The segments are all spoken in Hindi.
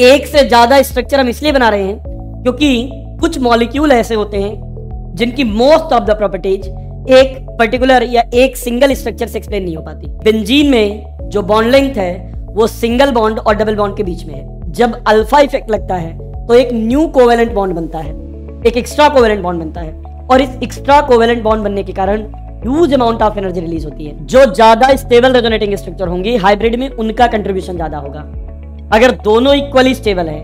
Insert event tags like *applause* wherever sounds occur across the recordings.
एक से ज़्यादा स्ट्रक्चर हम इसलिए बना रहे हैं क्योंकि कुछ मॉलिक्यूल ऐसे होते हैं जिनकी मोस्ट ऑफ द प्रॉपर्टीज एक पर्टिकुलर या एक सिंगल स्ट्रक्चर से एक्सप्लेन नहीं हो पाती बेंजीन में जो बॉन्ड लेंथ है वो सिंगल बॉन्ड और डबल बॉन्ड के बीच में है जब अल्फा इफेक्ट लगता है तो एक न्यू कोवेलेंट बॉन्ड बनता है एक एक्स्ट्रा कोवेलेंट बॉन्ड बनता है और इस एक्स्ट्रा कोवेलेंट बॉन्ड बनने के कारण huge amount of energy release होती है जो ज्यादा स्टेबल रेजोनेटिंग स्ट्रक्चर होंगी हाइब्रिड में उनका कंट्रीब्यूशन ज्यादा होगा अगर दोनों इक्वली स्टेबल है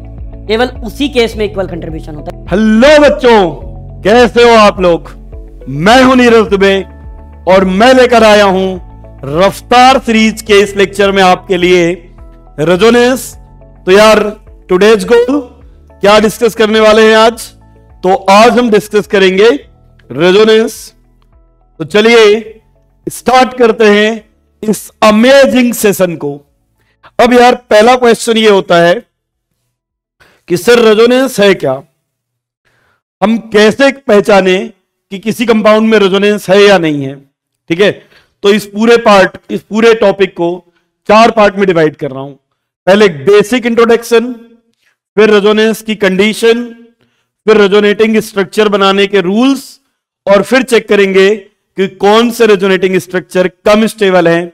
केवल उसी केस में इक्वल कंट्रीब्यूशन होता है हेलो बच्चों कैसे हो आप लोग मैं हूं नीरज दुबे और मैं लेकर आया हूं रफ्तार सीरीज के इस लेक्चर में आपके लिए रजोनेस तो यार टुडेज गोल क्या डिस्कस करने वाले हैं आज तो आज हम डिस्कस करेंगे रेजोनेंस तो चलिए स्टार्ट करते हैं इस अमेजिंग सेशन को अब यार पहला क्वेश्चन ये होता है कि सर रेजोनेंस है क्या हम कैसे पहचाने कि किसी कंपाउंड में रेजोनेंस है या नहीं है ठीक है तो इस पूरे पार्ट इस पूरे टॉपिक को चार पार्ट में डिवाइड कर रहा हूं पहले बेसिक इंट्रोडक्शन फिर रेजोनेंस की कंडीशन फिर रेजोनेटिंग स्ट्रक्चर बनाने के रूल्स और फिर चेक करेंगे कि कौन से रेजोनेटिंग स्ट्रक्चर कम स्टेबल हैं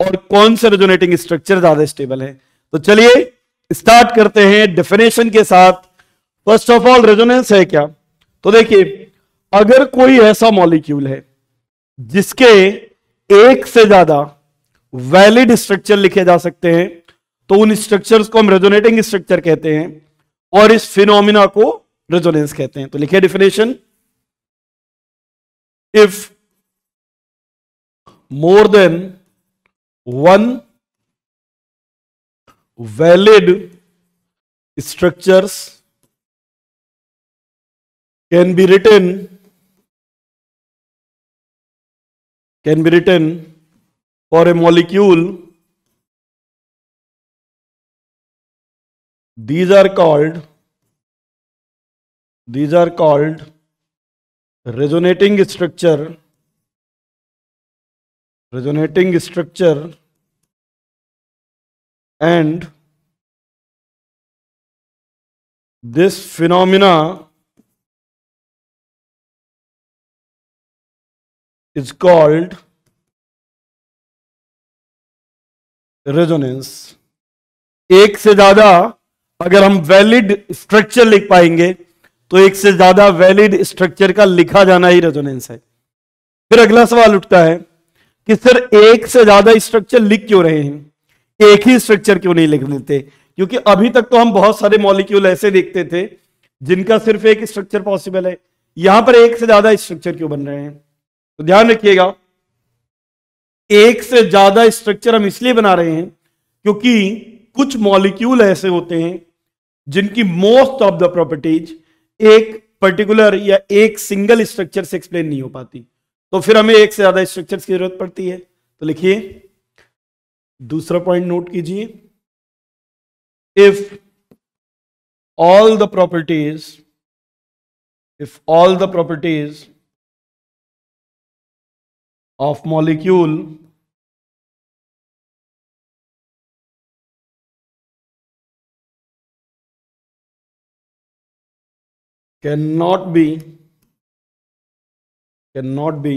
और कौन से रेजोनेटिंग स्ट्रक्चर ज्यादा स्टेबल है तो चलिए स्टार्ट करते हैं डेफिनेशन के साथ फर्स्ट ऑफ ऑल रेजोनेंस है क्या तो देखिए अगर कोई ऐसा मॉलिक्यूल है जिसके एक से ज्यादा वैलिड स्ट्रक्चर लिखे जा सकते हैं तो उन स्ट्रक्चर्स को हम रेजोनेटिंग स्ट्रक्चर कहते हैं और इस फिनोमिना को रेजोनेंस कहते हैं तो लिखिए definition if more than one valid structures can be written can be written for a molecule these are called these are called resonating structure resonating structure and this phenomena is called resonance एक से ज्यादा अगर हम वैलिड स्ट्रक्चर लिख पाएंगे तो एक से ज्यादा वैलिड स्ट्रक्चर का लिखा जाना ही रेजोनेंस है फिर अगला सवाल उठता है कि सर एक से ज्यादा स्ट्रक्चर लिख क्यों रहे हैं एक ही स्ट्रक्चर क्यों नहीं लिख देते क्योंकि अभी तक तो हम बहुत सारे मॉलिक्यूल ऐसे देखते थे जिनका सिर्फ एक स्ट्रक्चर पॉसिबल है यहां पर एक से ज्यादा स्ट्रक्चर क्यों बन रहे हैं तो ध्यान रखिएगा एक से ज्यादा स्ट्रक्चर हम इसलिए बना रहे हैं क्योंकि कुछ मॉलिक्यूल ऐसे होते हैं जिनकी मोस्ट ऑफ द प्रॉपर्टीज एक पर्टिकुलर या एक सिंगल स्ट्रक्चर से एक्सप्लेन नहीं हो पाती तो फिर हमें एक से ज्यादा स्ट्रक्चर की जरूरत पड़ती है तो लिखिए दूसरा पॉइंट नोट कीजिए if all the properties if all the properties of molecule cannot be cannot be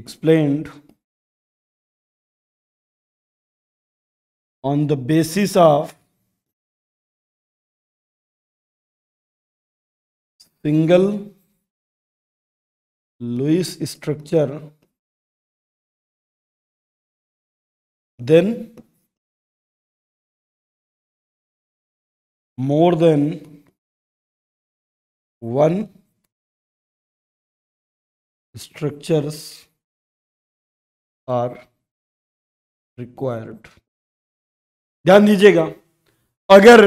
explained on the basis of single Lewis structure then more than one structures are required ध्यान दीजिएगा अगर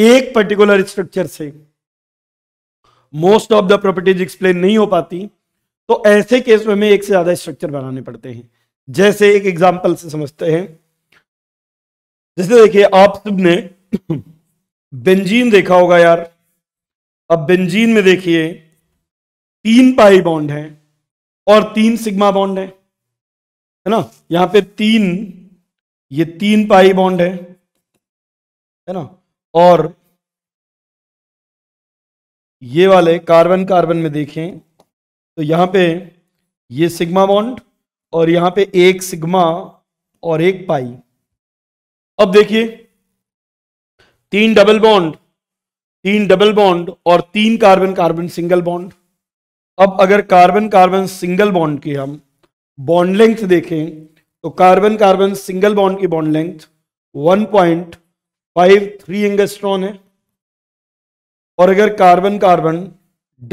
एक पर्टिकुलर स्ट्रक्चर से most of the properties explain नहीं हो पाती तो ऐसे केस में हमें एक से ज्यादा स्ट्रक्चर बनाने पड़ते हैं जैसे एक एग्जाम्पल से समझते हैं जैसे देखिए आप सबने बेंजीन देखा होगा यार अब बेंजीन में देखिए तीन पाई बॉन्ड हैं और तीन सिग्मा बॉन्ड है है ना यहां पे तीन ये तीन पाई बॉन्ड है है ना और ये वाले कार्बन कार्बन में देखें तो यहां पे ये सिग्मा बॉन्ड और यहां पे एक सिग्मा और एक पाई अब देखिए तीन डबल बॉन्ड तीन डबल बॉन्ड और तीन कार्बन कार्बन सिंगल बॉन्ड अब अगर कार्बन कार्बन सिंगल बॉन्ड की हम बॉन्ड लेंथ देखें तो कार्बन कार्बन सिंगल बॉन्ड की बॉन्ड लेंथ 1.53 पॉइंट है और अगर कार्बन कार्बन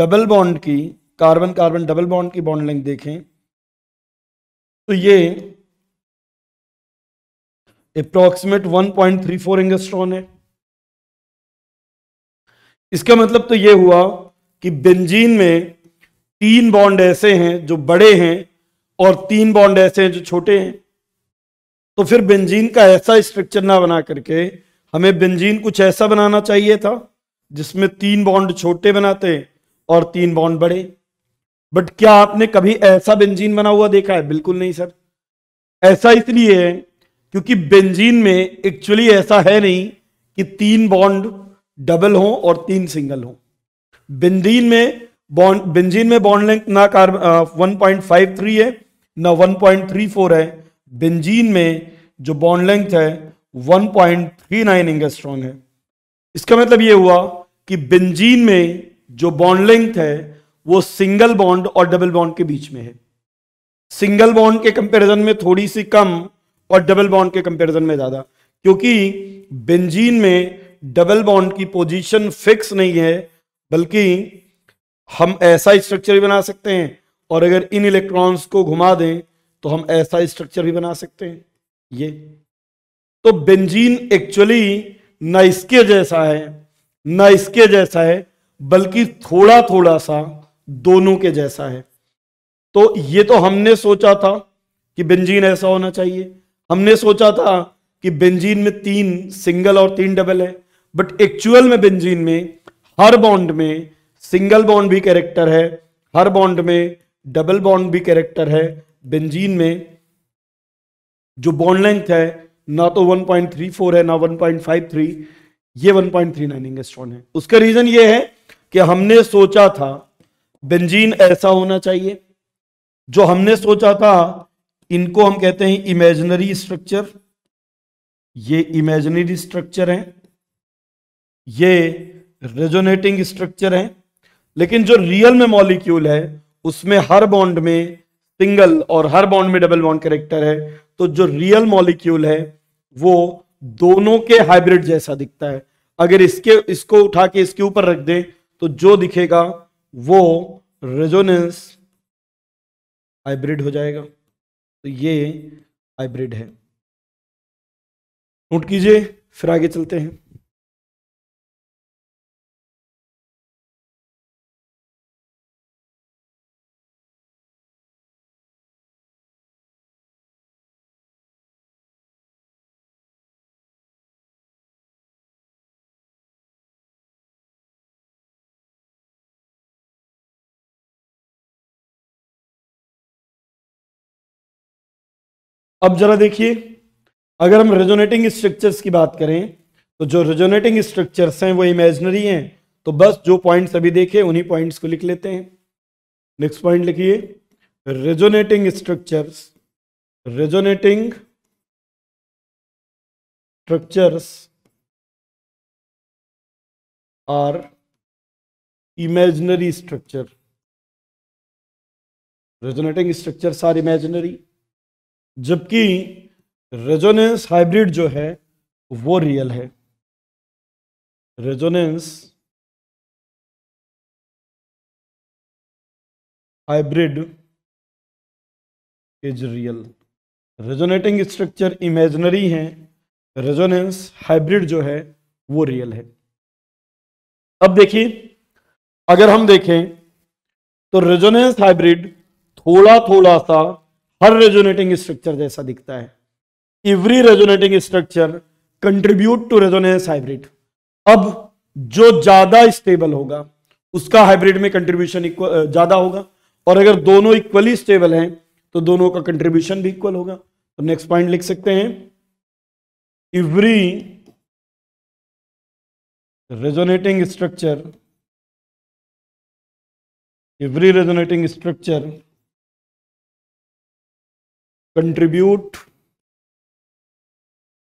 डबल बॉन्ड की कार्बन कार्बन डबल बॉन्ड की बॉन्ड लेंथ देखें तो ये अप्रोक्सीमेट 1.34 एंगस्ट्रॉन है इसका मतलब तो ये हुआ कि बेंजीन में तीन बॉन्ड ऐसे हैं जो बड़े हैं और तीन बॉन्ड ऐसे हैं जो छोटे हैं तो फिर बेंजीन का ऐसा स्ट्रक्चर ना बना करके हमें बेंजीन कुछ ऐसा बनाना चाहिए था जिसमें तीन बॉन्ड छोटे बनाते हैं और तीन बॉन्ड बड़े बट क्या आपने कभी ऐसा बेंजीन बना हुआ देखा है बिल्कुल नहीं सर ऐसा इसलिए है क्योंकि बेंजीन में एक्चुअली ऐसा है नहीं कि तीन बॉन्ड डबल हो और तीन सिंगल हो बेंजीन में बॉन्ड बेंजीन में बॉन्ड लेंथ ना carbon one point five three है ना वन पॉइंट थ्री फोर है बेंजीन में जो बॉन्ड लेंथ है one point three nine angstrom है इसका मतलब ये हुआ कि बेंजीन में जो बॉन्ड लेंथ है वो सिंगल बॉन्ड और डबल बॉन्ड के बीच में है सिंगल बॉन्ड के कंपैरिजन में थोड़ी सी कम और डबल बॉन्ड के कंपैरिजन में ज़्यादा क्योंकि बेंजीन में डबल बॉन्ड की पोजीशन फिक्स नहीं है बल्कि हम ऐसा स्ट्रक्चर भी बना सकते हैं और अगर इन इलेक्ट्रॉन्स को घुमा दें तो हम ऐसा स्ट्रक्चर भी बना सकते हैं ये तो बेंजीन एक्चुअली न इसके जैसा है न इसके जैसा है बल्कि थोड़ा थोड़ा सा दोनों के जैसा है तो ये तो हमने सोचा था कि बेंजीन ऐसा होना चाहिए हमने सोचा था कि बेंजीन में तीन सिंगल और तीन डबल है बट एक्चुअल में बेंजीन में हर बॉन्ड में सिंगल बॉन्ड भी कैरेक्टर है हर बॉन्ड में डबल बॉन्ड भी कैरेक्टर है बेंजीन में जो बॉन्ड लेंथ है ना तो 1.34 है ना 1.53 ये 1.39 स्ट्रॉन है उसका रीजन ये है कि हमने सोचा था बेंजीन ऐसा होना चाहिए जो हमने सोचा था इनको हम कहते हैं इमेजनरी स्ट्रक्चर ये इमेजनरी स्ट्रक्चर है ये रेजोनेटिंग स्ट्रक्चर है लेकिन जो रियल में मॉलिक्यूल है उसमें हर बॉन्ड में सिंगल और हर बॉन्ड में डबल बॉन्ड करेक्टर है तो जो रियल मॉलिक्यूल है वो दोनों के हाइब्रिड जैसा दिखता है अगर इसके इसको उठा के इसके ऊपर रख दे तो जो दिखेगा वो रेजोनेंस हाइब्रिड हो जाएगा तो ये हाइब्रिड है नोट कीजिए फिर आगे चलते हैं अब जरा देखिए अगर हम रेजोनेटिंग स्ट्रक्चर्स की बात करें तो जो रेजोनेटिंग स्ट्रक्चर्स हैं वो इमेजनरी हैं तो बस जो पॉइंट्स अभी देखे उन्हीं पॉइंट्स को लिख लेते हैं नेक्स्ट पॉइंट लिखिए resonating structures resonating structures are imaginary structure resonating structures are imaginary जबकि रेजोनेंस हाइब्रिड जो है वो रियल है resonance hybrid is real resonating structure imaginary है रेजोनेंस हाइब्रिड जो है वो रियल है अब देखिए अगर हम देखें तो रेजोनेंस हाइब्रिड थोड़ा थोड़ा सा हर रेजोनेटिंग स्ट्रक्चर जैसा दिखता है every resonating structure contribute to resonance hybrid अब जो ज्यादा स्टेबल होगा उसका हाइब्रिड में कंट्रीब्यूशन ज्यादा होगा और अगर दोनों इक्वली स्टेबल हैं तो दोनों का कंट्रीब्यूशन भी इक्वल होगा तो नेक्स्ट पॉइंट लिख सकते हैं every resonating structure every resonating structure contribute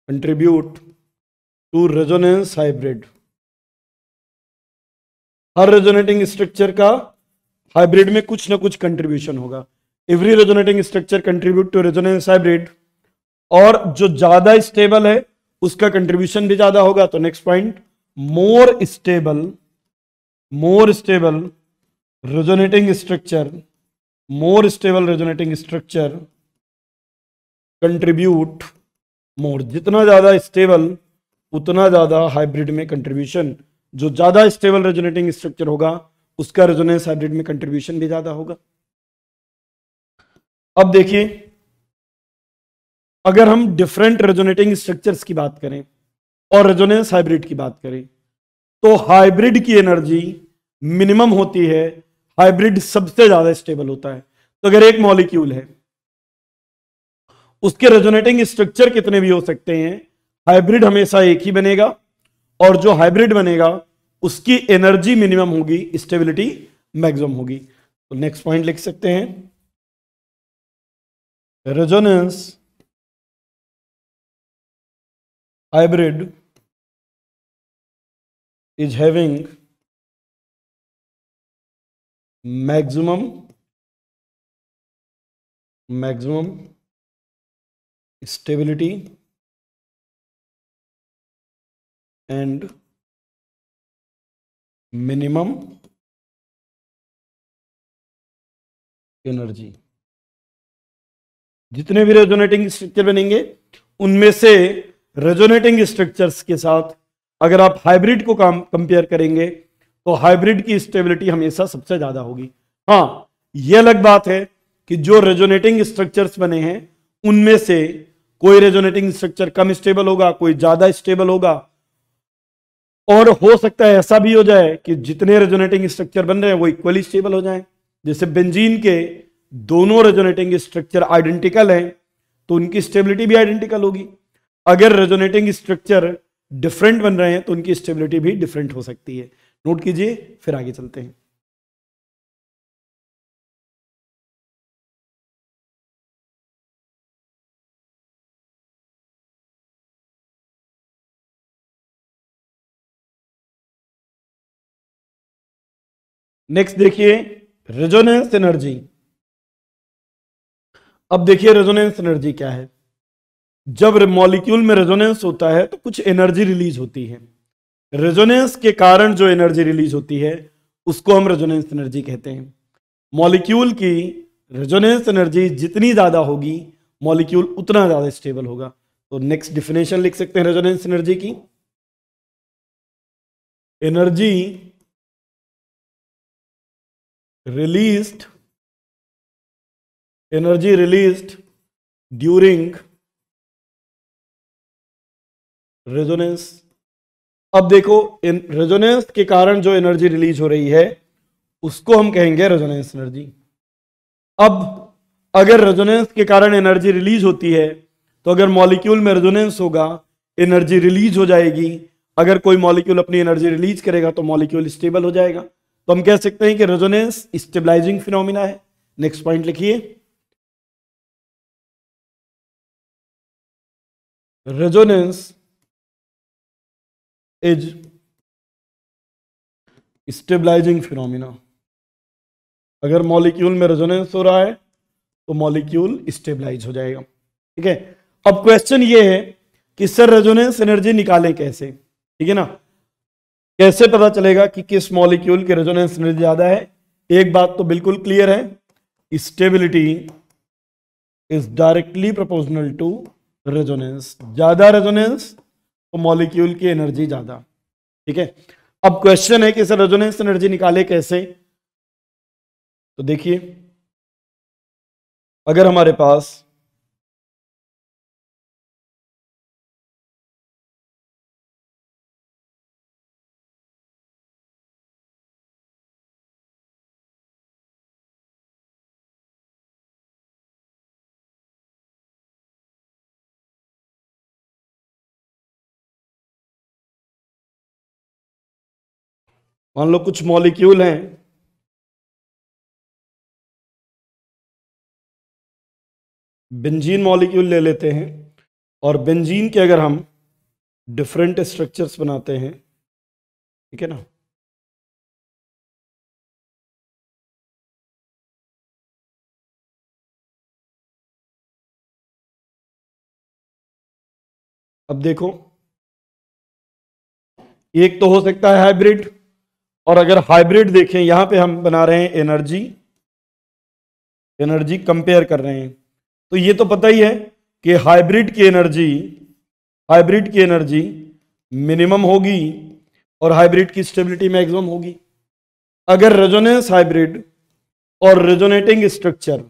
contribute to resonance hybrid हर रेजोनेटिंग स्ट्रक्चर का हाइब्रिड में कुछ ना कुछ कंट्रीब्यूशन होगा every resonating structure contribute to resonance hybrid और जो ज्यादा स्टेबल है उसका कंट्रीब्यूशन भी ज्यादा होगा तो next point more stable more stable resonating structure more stable resonating structure contribute more जितना ज़्यादा स्टेबल उतना ज़्यादा हाइब्रिड में कंट्रीब्यूशन जो ज़्यादा स्टेबल रेजोनेटिंग स्ट्रक्चर होगा उसका रेजोनेंस हाइब्रिड में कंट्रीब्यूशन भी ज़्यादा होगा अब देखिए अगर हम डिफरेंट रेजोनेटिंग स्ट्रक्चर्स की बात करें और रेजोनेंस हाइब्रिड की बात करें तो हाइब्रिड की एनर्जी मिनिमम होती है हाइब्रिड सबसे ज़्यादा स्टेबल होता है तो अगर एक मॉलिक्यूल है उसके रेजोनेटिंग स्ट्रक्चर कितने भी हो सकते हैं हाइब्रिड हमेशा एक ही बनेगा और जो हाइब्रिड बनेगा उसकी एनर्जी मिनिमम होगी स्टेबिलिटी मैक्सिमम होगी तो नेक्स्ट पॉइंट लिख सकते हैं resonance hybrid is having maximum maximum stability and minimum energy जितने भी रेजोनेटिंग स्ट्रक्चर बनेंगे उनमें से रेजोनेटिंग स्ट्रक्चर्स के साथ अगर आप हाइब्रिड को काम कंपेयर करेंगे तो हाइब्रिड की स्टेबिलिटी हमेशा सबसे ज्यादा होगी हाँ यह अलग बात है कि जो रेजोनेटिंग स्ट्रक्चर्स बने हैं उनमें से कोई रेजोनेटिंग स्ट्रक्चर कम स्टेबल होगा कोई ज्यादा स्टेबल होगा और हो सकता है ऐसा भी हो जाए कि जितने रेजोनेटिंग स्ट्रक्चर बन रहे हैं वो इक्वली स्टेबल हो जाए जैसे बेंजीन के दोनों रेजोनेटिंग स्ट्रक्चर आइडेंटिकल हैं तो उनकी स्टेबिलिटी भी आइडेंटिकल होगी अगर रेजोनेटिंग स्ट्रक्चर डिफरेंट बन रहे हैं तो उनकी स्टेबिलिटी भी डिफरेंट हो सकती है नोट कीजिए फिर आगे चलते हैं नेक्स्ट देखिए रेजोनेंस एनर्जी अब देखिए रेजोनेंस एनर्जी क्या है जब मॉलिक्यूल में रेजोनेंस होता है तो कुछ एनर्जी रिलीज होती है रेजोनेंस के कारण जो एनर्जी रिलीज होती है उसको हम रेजोनेंस एनर्जी कहते हैं मॉलिक्यूल की रेजोनेंस एनर्जी जितनी ज़्यादा होगी मॉलिक्यूल उतना ज़्यादा स्टेबल होगा तो नेक्स्ट डिफिनेशन लिख सकते हैं रेजोनेंस एनर्जी की energy released energy released during resonance अब देखो रेजोनेंस के कारण जो एनर्जी रिलीज हो रही है उसको हम कहेंगे रेजोनेंस एनर्जी अब अगर रेजोनेंस के कारण एनर्जी रिलीज होती है तो अगर मॉलिक्यूल में रेजोनेंस होगा एनर्जी रिलीज हो जाएगी अगर कोई मॉलिक्यूल अपनी एनर्जी रिलीज करेगा तो मॉलिक्यूल स्टेबल हो जाएगा तो हम कह सकते हैं कि रेजोनेंस स्टेबलाइजिंग फिनोमिना है नेक्स्ट पॉइंट लिखिए रेजोनेंस इज स्टेबलाइजिंग फिनोमिना अगर मॉलिक्यूल में रेजोनेंस हो रहा है तो मॉलिक्यूल स्टेबलाइज हो जाएगा ठीक है अब क्वेश्चन ये है कि सर रेजोनेंस एनर्जी निकालें कैसे ठीक है ना कैसे पता चलेगा कि किस मॉलिक्यूल की रेजोनेंस एनर्जी ज्यादा है एक बात तो बिल्कुल क्लियर है stability is directly proportional to resonance ज्यादा रेजोनेंस तो मॉलिक्यूल की एनर्जी ज्यादा ठीक है अब क्वेश्चन है कि सर रेजोनेंस एनर्जी निकाले कैसे तो देखिए अगर हमारे पास मान लो कुछ मॉलिक्यूल हैं बेंजीन मॉलिक्यूल ले लेते हैं और बेंजीन के अगर हम डिफरेंट स्ट्रक्चर्स बनाते हैं ठीक है ना अब देखो एक तो हो सकता है हाइब्रिड और अगर हाइब्रिड देखें यहां पे हम बना रहे हैं एनर्जी एनर्जी कंपेयर कर रहे हैं तो ये तो पता ही है कि हाइब्रिड की एनर्जी हाइब्रिड की एनर्जी मिनिमम होगी और हाइब्रिड की स्टेबिलिटी मैक्सिमम होगी अगर रेजोनेंस हाइब्रिड और रेजोनेटिंग स्ट्रक्चर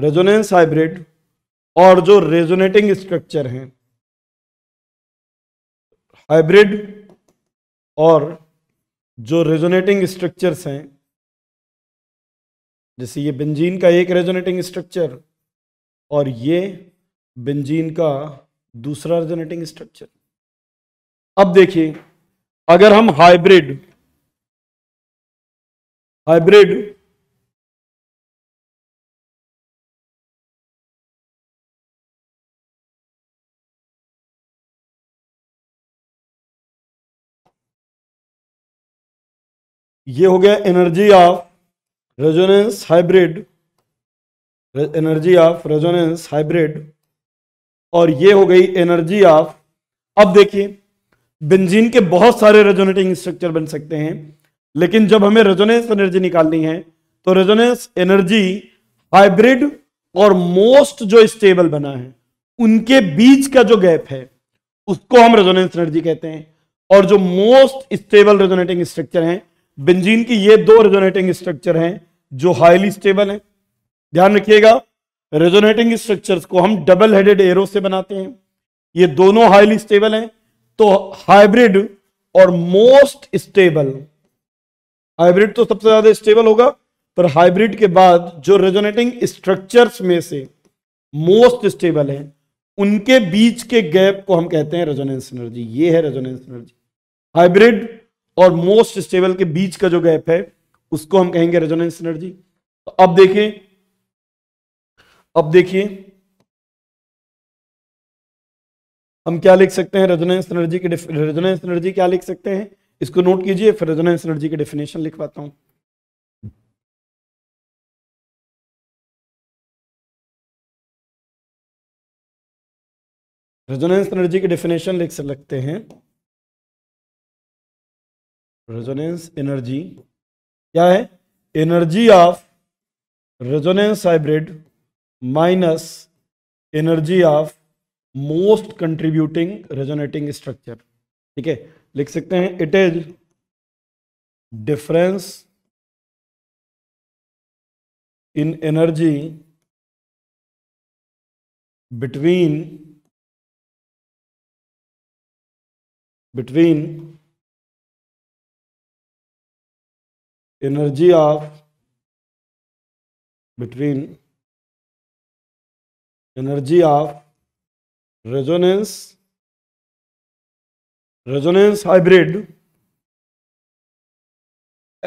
रेजोनेंस हाइब्रिड और जो रेजोनेटिंग स्ट्रक्चर हैं हाइब्रिड और जो रेजोनेटिंग स्ट्रक्चर्स हैं जैसे ये बेंजीन का एक रेजोनेटिंग स्ट्रक्चर और ये बेंजीन का दूसरा रेजोनेटिंग स्ट्रक्चर अब देखिए अगर हम हाइब्रिड हाइब्रिड ये हो गया energy of resonance hybrid energy of resonance hybrid और ये हो गई एनर्जी ऑफ अब देखिए बेंजीन के बहुत सारे रेजोनेटिंग स्ट्रक्चर बन सकते हैं लेकिन जब हमें रेजोनेंस एनर्जी निकालनी है तो रेजोनेंस एनर्जी हाइब्रिड और मोस्ट जो स्टेबल बना है उनके बीच का जो गैप है उसको हम रेजोनेंस एनर्जी कहते हैं और जो मोस्ट स्टेबल रेजोनेटिंग स्ट्रक्चर हैं बेंजीन की ये दो रेजोनेटिंग स्ट्रक्चर हैं जो हाईली स्टेबल हैं ध्यान रखिएगा रेजोनेटिंग स्ट्रक्चर्स को हम डबल हेडेड एरो से बनाते हैं ये दोनों हाईली स्टेबल हैं तो हाइब्रिड और मोस्ट स्टेबल हाइब्रिड तो सबसे ज्यादा स्टेबल होगा पर हाइब्रिड के बाद जो रेजोनेटिंग स्ट्रक्चर्स में से मोस्ट स्टेबल हैं उनके बीच के गैप को हम कहते हैं रेजोनेंस एनर्जी ये है रेजोनेंस एनर्जी हाइब्रिड और मोस्ट स्टेबल के बीच का जो गैप है उसको हम कहेंगे रेजोनेंस एनर्जी तो अब देखिए अब देखिए हम क्या लिख सकते हैं रेजोनेंस एनर्जी के रेजोनेंस एनर्जी क्या लिख सकते हैं इसको नोट कीजिए फिर रेजोनेंस एनर्जी के डेफिनेशन लिखवाता हूं रेजोनेंस एनर्जी के डेफिनेशन लिख सकते हैं रेजोनेंस एनर्जी क्या है energy of resonance hybrid minus energy of most contributing resonating structure ठीक है लिख सकते हैं it is difference in energy between between energy of between energy of resonance resonance hybrid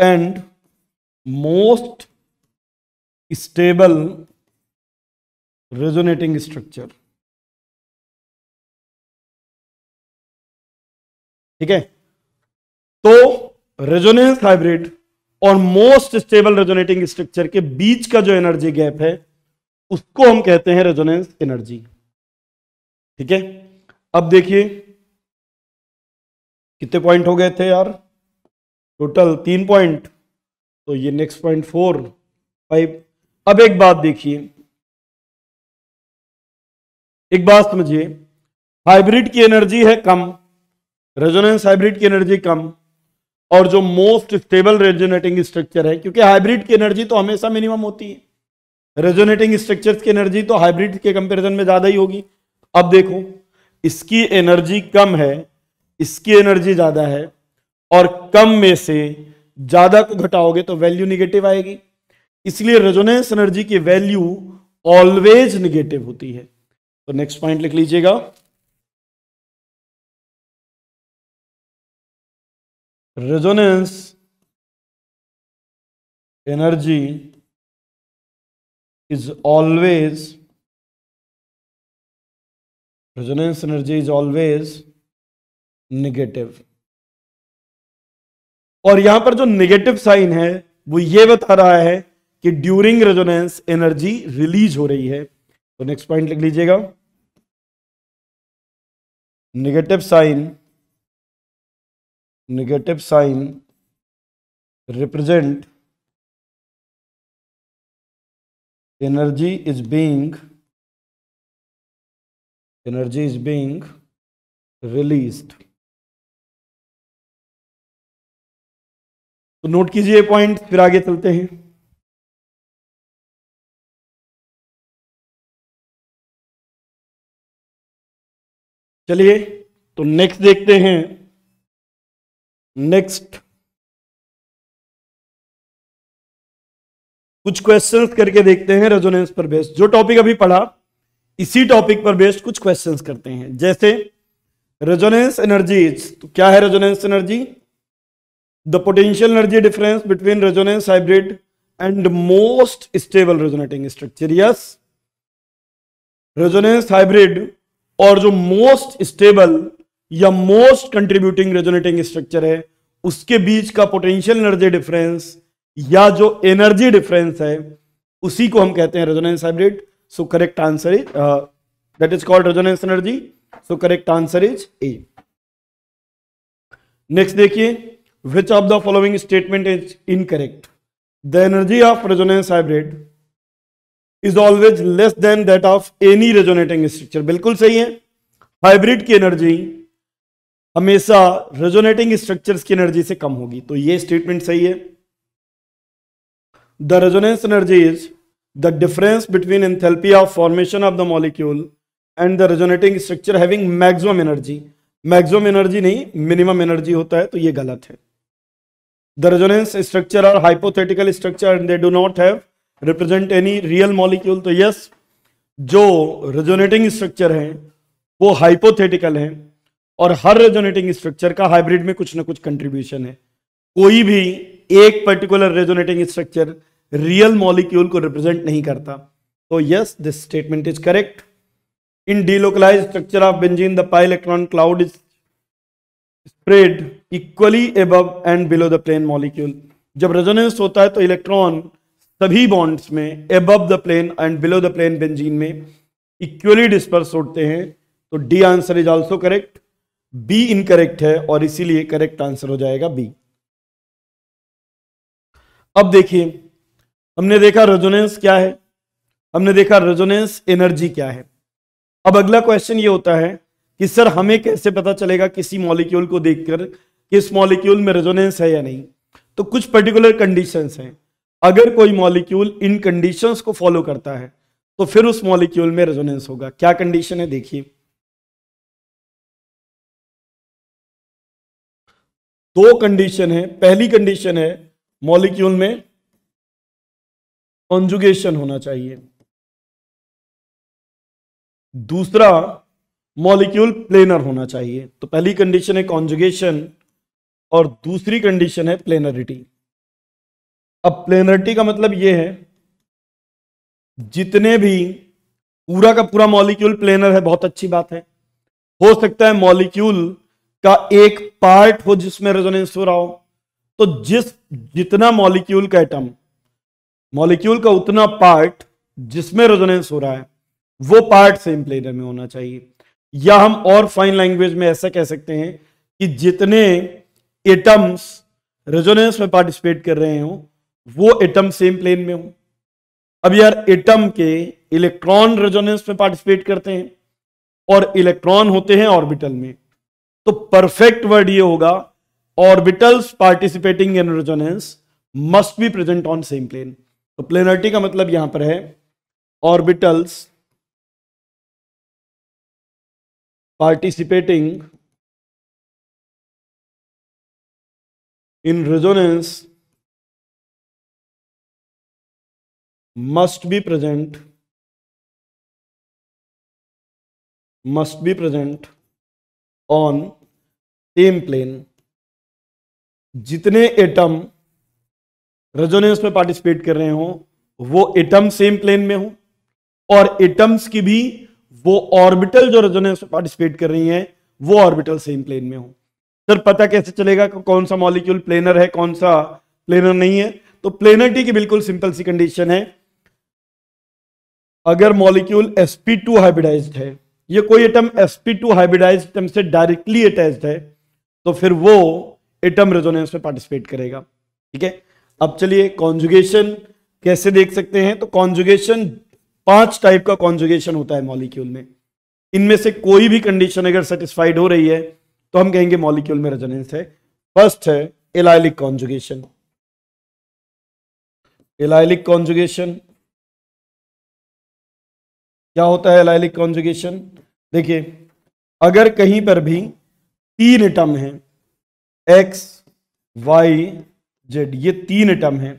and most stable resonating structure ठीक है तो रेजोनेंस हाइब्रिड और मोस्ट स्टेबल रेजोनेटिंग स्ट्रक्चर के बीच का जो एनर्जी गैप है उसको हम कहते हैं रेजोनेंस एनर्जी ठीक है अब देखिए कितने पॉइंट हो गए थे यार टोटल तीन पॉइंट तो ये नेक्स्ट पॉइंट फोर फाइव अब एक बात देखिए एक बात समझिए हाइब्रिड की एनर्जी है कम रेजोनेंस हाइब्रिड की एनर्जी कम और जो मोस्ट स्टेबल रेजोनेटिंग स्ट्रक्चर है क्योंकि हाइब्रिड की एनर्जी तो हमेशा मिनिमम होती है रेजोनेटिंग स्ट्रक्चर्स की एनर्जी तो हाइब्रिड के कंपेरिजन में ज़्यादा ही होगी अब देखो इसकी एनर्जी कम है इसकी एनर्जी ज़्यादा है और कम में से ज़्यादा को घटाओगे तो वैल्यू निगेटिव आएगी इसलिए रेजोनेंस एनर्जी की वैल्यू ऑलवेज निगेटिव होती है तो नेक्स्ट पॉइंट लिख लीजिएगा resonance energy is always resonance energy is always negative और यहां पर जो नेगेटिव साइन है वो ये बता रहा है कि ड्यूरिंग रेजोनेंस एनर्जी रिलीज हो रही है तो नेक्स्ट पॉइंट लिख लीजिएगा negative sign negative sign represent energy is being energy is being released तो नोट कीजिए पॉइंट फिर आगे चलते हैं चलिए तो नेक्स्ट देखते हैं नेक्स्ट कुछ क्वेश्चंस करके देखते हैं रेजोनेंस पर बेस्ड जो टॉपिक अभी पढ़ा इसी टॉपिक पर बेस्ड कुछ क्वेश्चंस करते हैं जैसे रेजोनेंस एनर्जीज तो क्या है resonance energy the potential energy difference between resonance hybrid and most stable resonating structure yes resonance hybrid और जो मोस्ट स्टेबल या मोस्ट कंट्रीब्यूटिंग रेजोनेटिंग स्ट्रक्चर है उसके बीच का पोटेंशियल एनर्जी डिफरेंस या जो एनर्जी डिफरेंस है उसी को हम कहते हैं resonance hybrid so correct answer is that is called resonance energy so correct answer is A next देखिए which of the following statement is incorrect the energy of resonance hybrid is always less than that of any resonating structure बिल्कुल सही है हाइब्रिड की एनर्जी हमेशा रेजोनेटिंग स्ट्रक्चर्स की एनर्जी से कम होगी तो ये स्टेटमेंट सही है the resonance energy is the difference between enthalpy of formation of the molecule and the resonating structure having maximum energy maximum energy नहीं मिनिमम एनर्जी होता है तो ये गलत है द रेजोनेंस स्ट्रक्चर और hypothetical structure and they do not have any real molecule तो यस जो रेजोनेटिंग स्ट्रक्चर है वो हाइपोथेटिकल है और हर रेजोनेटिंग स्ट्रक्चर का हाइब्रिड में कुछ ना कुछ कंट्रीब्यूशन है कोई भी एक particular resonating structure real molecule को रिप्रेजेंट नहीं करता तो yes this statement is correct in delocalize structure of benzene the pi electron cloud is spread equally above and below the plane molecule जब रेजोनेंस होता है तो इलेक्ट्रॉन सभी बॉन्ड्स में above the plane and below the plane benzene में इक्वली डिस्पर्स होते हैं तो D answer is also correct B incorrect है और इसीलिए करेक्ट आंसर हो जाएगा बी अब देखिए हमने देखा रेजोनेंस क्या है हमने देखा रेजोनेंस एनर्जी क्या है अब अगला क्वेश्चन ये होता है कि सर हमें कैसे पता चलेगा किसी मॉलिक्यूल को देखकर कि इस मॉलिक्यूल में रेजोनेंस है या नहीं तो कुछ पर्टिकुलर कंडीशंस हैं अगर कोई मॉलिक्यूल इन कंडीशंस को फॉलो करता है तो फिर उस मॉलिक्यूल में रेजोनेंस होगा क्या कंडीशन है देखिए दो कंडीशन है पहली कंडीशन है मॉलिक्यूल में कॉन्जुगेशन होना चाहिए दूसरा मॉलिक्यूल प्लेनर होना चाहिए तो पहली कंडीशन है कॉन्जुगेशन और दूसरी कंडीशन है प्लेनरिटी अब प्लेनरिटी का मतलब यह है जितने भी पूरा का पूरा मॉलिक्यूल प्लेनर है बहुत अच्छी बात है हो सकता है मॉलिक्यूल का एक पार्ट हो जिसमें रेजोनेंस हो रहा हो तो जिस जितना मॉलिक्यूल का एटम मॉलिक्यूल का उतना पार्ट जिसमें रेजोनेंस हो रहा है वो पार्ट सेम प्लेनर में होना चाहिए या हम और फाइन लैंग्वेज में ऐसा कह सकते हैं कि जितने एटम्स रेजोनेंस में पार्टिसिपेट कर रहे हो वो एटम सेम प्लेन में हो अब यार एटम के इलेक्ट्रॉन रेजोनेंस में पार्टिसिपेट करते हैं और इलेक्ट्रॉन होते हैं ऑर्बिटल में तो परफेक्ट वर्ड ये होगा orbitals participating in resonance must be present on same plane तो प्लेनरिटी का मतलब यहां पर है orbitals participating in resonance must be present must be present on team plane जितने एटम रेजोनेंस में पार्टिसिपेट कर रहे हो वो एटम सेम प्लेन में हो और एटम्स की भी वो ऑर्बिटल जो रेजोनेंस में पार्टिसिपेट कर रही हैं वो ऑर्बिटल सेम प्लेन में हो सर पता कैसे चलेगा कौन सा मॉलिक्यूल प्लेनर है कौन सा प्लेनर नहीं है तो प्लेनरिटी की बिल्कुल सिंपल सी कंडीशन है अगर मॉलिक्यूल sp2 हाइब्रिडाइज्ड है ये कोई एटम sp2 हाइब्रिडाइज्ड एटम से डायरेक्टली अटैच्ड है तो फिर वो एटम रेजोनेंस में पार्टिसिपेट करेगा ठीक है अब चलिए कॉन्जुगेशन कैसे देख सकते हैं तो कॉन्जुगेशन पांच टाइप का कॉन्जुगेशन होता है मॉलिक्यूल में इनमें से कोई भी कंडीशन अगर सेटिस्फाइड हो रही है तो हम कहेंगे मॉलिक्यूल में रेजोनेंस है फर्स्ट है एलाइलिक कॉन्जुगेशन एलाइलिक कॉन्जुगेशन क्या होता है एलाइलिक कॉन्जुगेशन देखिए अगर कहीं पर भी तीन एटम हैं एक्स वाई जेड ये तीन एटम हैं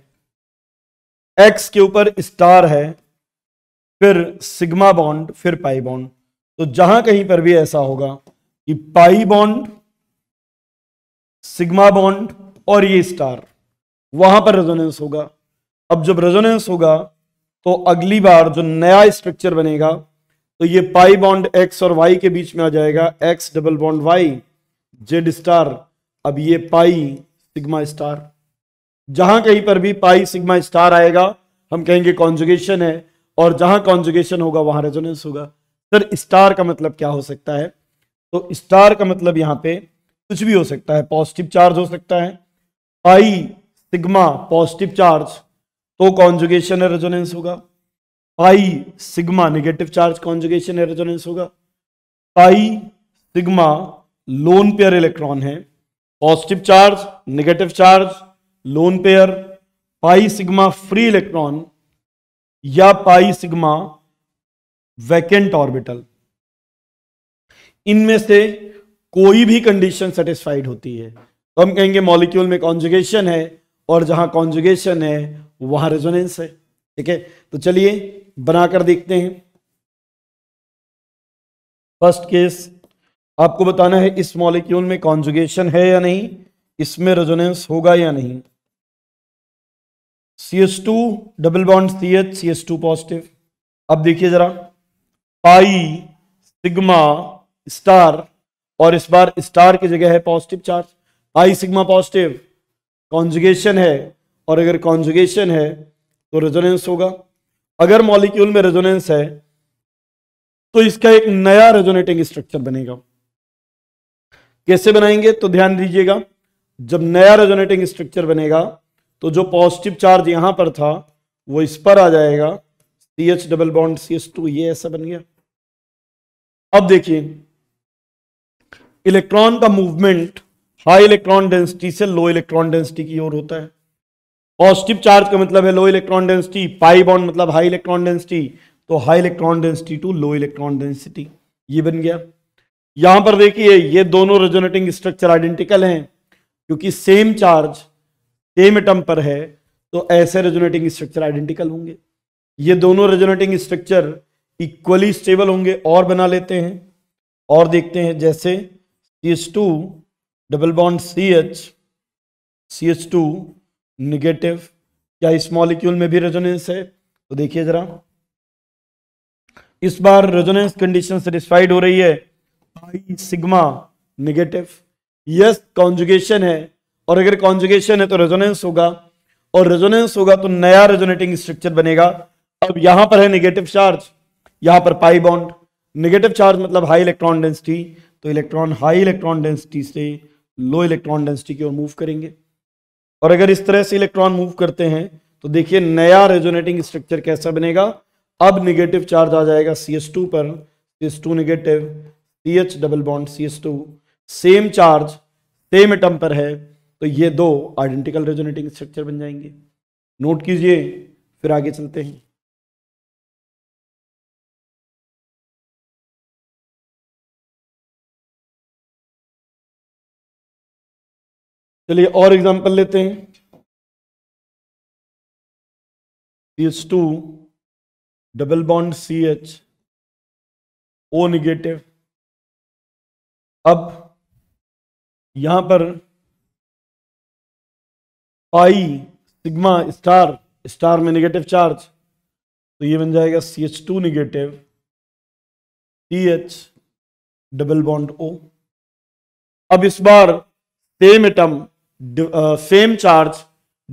एक्स के ऊपर स्टार है फिर सिग्मा बॉन्ड फिर पाई बॉन्ड तो जहां कहीं पर भी ऐसा होगा कि पाई बॉन्ड सिग्मा बॉन्ड और ये स्टार वहां पर रेजोनेंस होगा अब जब रेजोनेंस होगा तो अगली बार जो नया स्ट्रक्चर बनेगा तो ये पाई बॉन्ड एक्स और वाई के बीच में आ जाएगा X double bond Y Z star अब ये पाई सिग्मा स्टार जहां कहीं पर भी पाई सिग्मा स्टार आएगा हम कहेंगे कॉन्जुगेशन है और जहां कॉन्जुगेशन होगा वहां रेजोनेंस होगा सर स्टार का मतलब क्या हो सकता है तो स्टार का मतलब यहां पे कुछ भी हो सकता है पॉजिटिव चार्ज हो सकता है पाई सिग्मा पॉजिटिव चार्ज तो कॉन्जुगेशन है रेजोनेंस होगा pi sigma negative charge conjugation है रेजोनेंस होगा pi sigma lone pair electron है positive charge negative charge lone pair pi sigma free electron या पाई सिग्मा वैकेंट ऑर्बिटल इनमें से कोई भी कंडीशन सेटिस्फाइड होती है तो हम कहेंगे मॉलिक्यूल में कॉन्जुगेशन है और जहां कॉन्जुगेशन है वहां रेजोनेंस है ठीक है तो चलिए बनाकर देखते हैं फर्स्ट केस आपको बताना है इस मॉलिक्यूल में कॉन्जुगेशन है या नहीं इसमें रेजोनेंस होगा या नहीं C S two double bond C H C S two positive अब देखिए जरा पाई सिग्मा स्टार और इस बार स्टार की जगह है positive charge pi sigma positive conjugation है और अगर कॉन्जुगेशन है तो रेजोनेंस होगा अगर मॉलिक्यूल में रेजोनेंस है तो इसका एक नया रेजोनेटिंग स्ट्रक्चर बनेगा कैसे बनाएंगे तो ध्यान दीजिएगा जब नया रेजोनेटिंग स्ट्रक्चर बनेगा तो जो पॉजिटिव चार्ज यहां पर था वो इस पर आ जाएगा C H double bond C H two ये ऐसा बन गया अब देखिए इलेक्ट्रॉन का मूवमेंट हाई इलेक्ट्रॉन डेंसिटी से लो इलेक्ट्रॉन डेंसिटी की ओर होता है पॉजिटिव चार्ज का मतलब है low electron density pi bond मतलब हाई इलेक्ट्रॉन डेंसिटी तो high electron density to low electron density ये बन गया यहां पर देखिए ये दोनों रेजोनेटिंग स्ट्रक्चर आइडेंटिकल हैं क्योंकि सेम चार्ज सेम एटम पर है तो ऐसे रेजोनेटिंग स्ट्रक्चर आइडेंटिकल होंगे ये दोनों रेजोनेटिंग स्ट्रक्चर इक्वली स्टेबल होंगे और बना लेते हैं और देखते हैं जैसे C H two double bond C H C H two negative क्या इस मॉलिक्यूल में भी रेजोनेंस है तो देखिए जरा इस बार रेजोनेंस कंडीशन सेटिस्फाइड हो रही है I sigma negative yes conjugation है और अगर कॉन्जुगेशन है तो रेजोनेंस होगा और रेजोनेंस होगा तो नया रेजोनेटिंग स्ट्रक्चर बनेगा अब यहां पर है निगेटिव चार्ज यहां पर पाई बॉन्ड निगेटिव चार्ज मतलब हाई इलेक्ट्रॉन डेंसिटी तो इलेक्ट्रॉन हाई इलेक्ट्रॉन डेंसिटी से लो इलेक्ट्रॉन डेंसिटी की ओर मूव करेंगे और अगर इस तरह से इलेक्ट्रॉन मूव करते हैं तो देखिए नया रेजोनेटिंग स्ट्रक्चर कैसा बनेगा अब निगेटिव चार्ज आ जाएगा सी पर C S two negative P H double bond C S two same charge same atom पर है तो ये दो आइडेंटिकल रेजोनेटिंग स्ट्रक्चर बन जाएंगे नोट कीजिए फिर आगे चलते हैं चलिए और एग्जांपल लेते हैं C H two double bond C H O negative अब यहां पर पाई सिग्मा स्टार स्टार में नेगेटिव चार्ज तो ये बन जाएगा C H two negative T H double bond O अब इस बार same atom same charge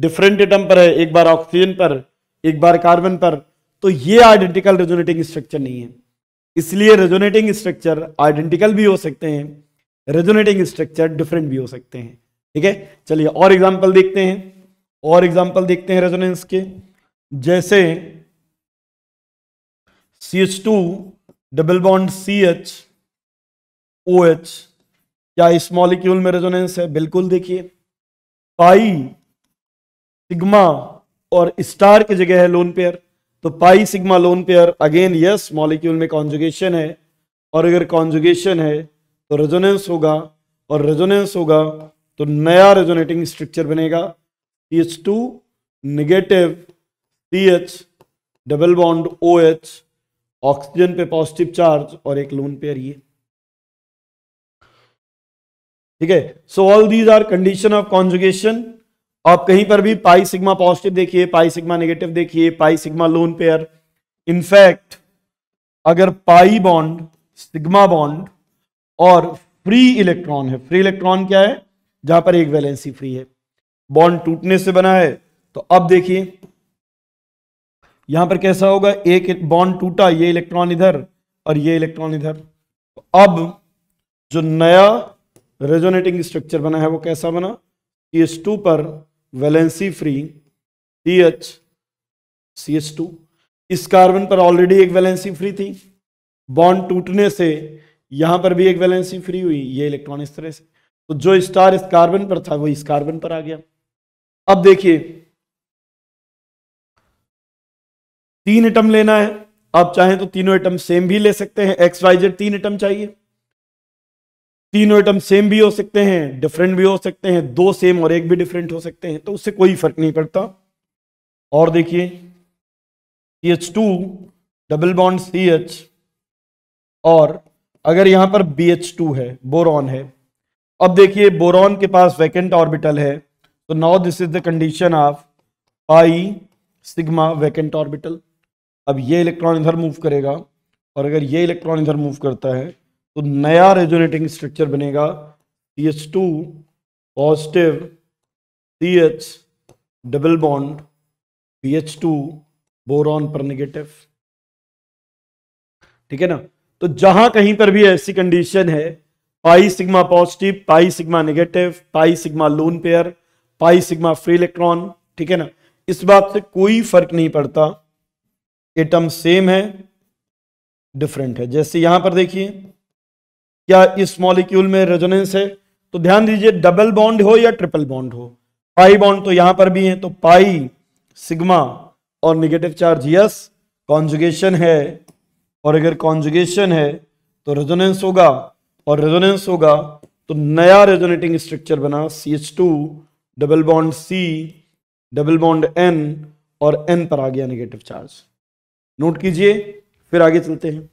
different atom पर है एक बार ऑक्सीजन पर एक बार कार्बन पर तो ये आइडेंटिकल रेजोनेटिंग स्ट्रक्चर नहीं है इसलिए रेजोनेटिंग स्ट्रक्चर आइडेंटिकल भी हो सकते हैं रेजोनेटिंग स्ट्रक्चर डिफरेंट भी हो सकते हैं ठीक है चलिए और एग्जाम्पल देखते हैं और एग्जाम्पल देखते हैं रेजोनेंस के जैसे C H two double bond C H O H क्या इस मॉलिक्यूल में रेजोनेंस है बिल्कुल देखिए पाई सिग्मा और स्टार की जगह है लोन पेयर तो pi sigma lone pair again yes molecule में कॉन्जुगेशन है और अगर कॉन्जुगेशन है तो रेजोनेंस होगा और रेजोनेंस होगा तो नया रेजोनेटिंग स्ट्रक्चर बनेगा P H two negative P H double bond O H oxygen पे पॉजिटिव चार्ज और एक लोन पेयर ये ठीक है so all these are condition of conjugation आप कहीं पर भी पाई सिग्मा पॉजिटिव देखिए पाई सिग्मा नेगेटिव देखिए pi sigma lone pair in fact अगर पाई बॉन्ड सिग्मा बॉन्ड और फ्री इलेक्ट्रॉन है फ्री इलेक्ट्रॉन क्या है जहां पर एक वैलेंसी फ्री है बॉन्ड टूटने से बना है तो अब देखिए यहां पर कैसा होगा एक बॉन्ड टूटा ये इलेक्ट्रॉन इधर और ये इलेक्ट्रॉन इधर तो अब जो नया रेजोनेटिंग स्ट्रक्चर बना है वो कैसा बना इस टू पर valency free T H C H two इस कार्बन पर ऑलरेडी एक वैलेंसी फ्री थी बॉन्ड टूटने से यहां पर भी एक वैलेंसी फ्री हुई ये इलेक्ट्रॉन इस तरह से तो जो स्टार इस कार्बन पर था वो इस कार्बन पर आ गया अब देखिए तीन एटम लेना है आप चाहें तो तीनों एटम सेम भी ले सकते हैं एक्स वाई जेड तीन एटम चाहिए तीनों आइटम सेम भी हो सकते हैं डिफरेंट भी हो सकते हैं दो सेम और एक भी डिफरेंट हो सकते हैं तो उससे कोई फर्क नहीं पड़ता और देखिए C H two double bond C H और अगर यहां पर बी एच टू है बोरॉन है अब देखिए बोरॉन के पास वैकेंट ऑर्बिटल है तो now this is the condition of pi sigma vacant orbital अब ये इलेक्ट्रॉन इधर मूव करेगा और अगर ये इलेक्ट्रॉन इधर मूव करता है तो नया रेजोनेटिंग स्ट्रक्चर बनेगा C H two positive C H double bond P H two boron पर निगेटिव ठीक है ना तो जहां कहीं पर भी ऐसी कंडीशन है pi sigma positive pi sigma negative pi sigma lone pair pi sigma free electron ठीक है ना इस बात से कोई फर्क नहीं पड़ता एटम सेम है डिफरेंट है जैसे यहां पर देखिए क्या इस मॉलिक्यूल में रेजोनेंस है तो ध्यान दीजिए डबल बॉन्ड हो या ट्रिपल बॉन्ड हो पाई बॉन्ड तो यहां पर भी है तो पाई सिग्मा और निगेटिव चार्ज यस कॉन्जुगेशन है और अगर कॉन्जुगेशन है तो रेजोनेंस होगा और रेजोनेंस होगा तो नया रेजोनेटिंग स्ट्रक्चर बना C H two double bond C double bond N और एन पर आ गया नेगेटिव चार्ज नोट कीजिए फिर आगे चलते हैं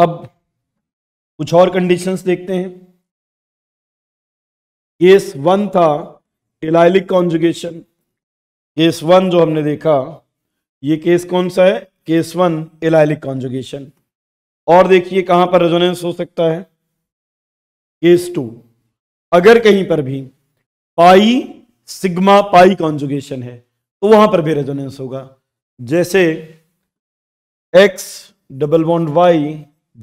अब कुछ और कंडीशंस देखते हैं केस वन था एलाइलिक कॉन्जुगेशन केस वन जो हमने देखा ये केस कौन सा है केस वन एलाइलिक कॉन्जुगेशन और देखिए कहां पर रेजोनेंस हो सकता है केस टू अगर कहीं पर भी पाई सिग्मा पाई कॉन्जुगेशन है तो वहां पर भी रेजोनेंस होगा जैसे X double bond Y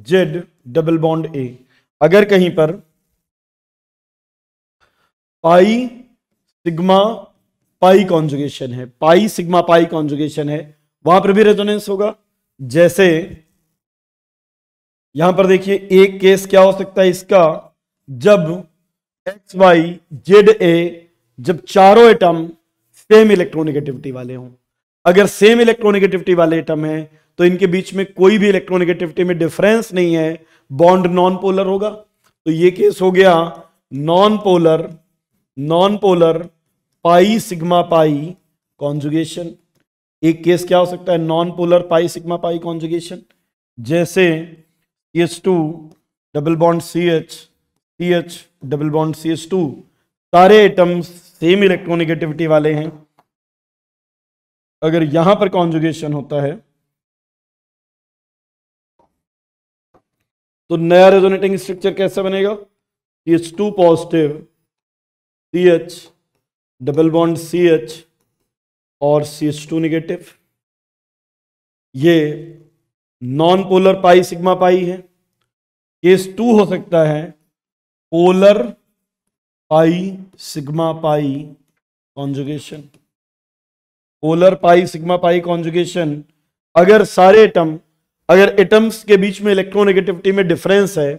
Z double bond A अगर कहीं पर पाई सिग्मा पाई कॉन्जुगेशन है पाई सिग्मा पाई कॉन्जुगेशन है वहां पर भी रेजोनेंस होगा जैसे यहां पर देखिए एक केस क्या हो सकता है इसका जब एक्स वाई जेड ए जब चारों एटम सेम इलेक्ट्रोनेगेटिविटी वाले हों अगर सेम इलेक्ट्रोनेगेटिविटी वाले एटम हैं तो इनके बीच में कोई भी इलेक्ट्रोनिगेटिविटी में डिफरेंस नहीं है बॉन्ड नॉन पोलर होगा तो ये केस हो गया non polar non polar pi sigma pi conjugation एक केस क्या हो सकता है non polar pi sigma pi conjugation जैसे S two double bond C H C H double bond C S two सारे एटम्स सेम इलेक्ट्रोनिगेटिविटी वाले हैं अगर यहां पर कॉन्जुगेशन होता है तो नया रेजोनेटिंग स्ट्रक्चर कैसा बनेगा T H two positive C H double bond C H और सी एच टू निगेटिव ये non polar pi sigma pi है केस टू हो सकता है polar pi sigma pi conjugation polar pi sigma pi conjugation अगर सारे एटम अगर एटम्स के बीच में इलेक्ट्रोनेगेटिविटी में डिफरेंस है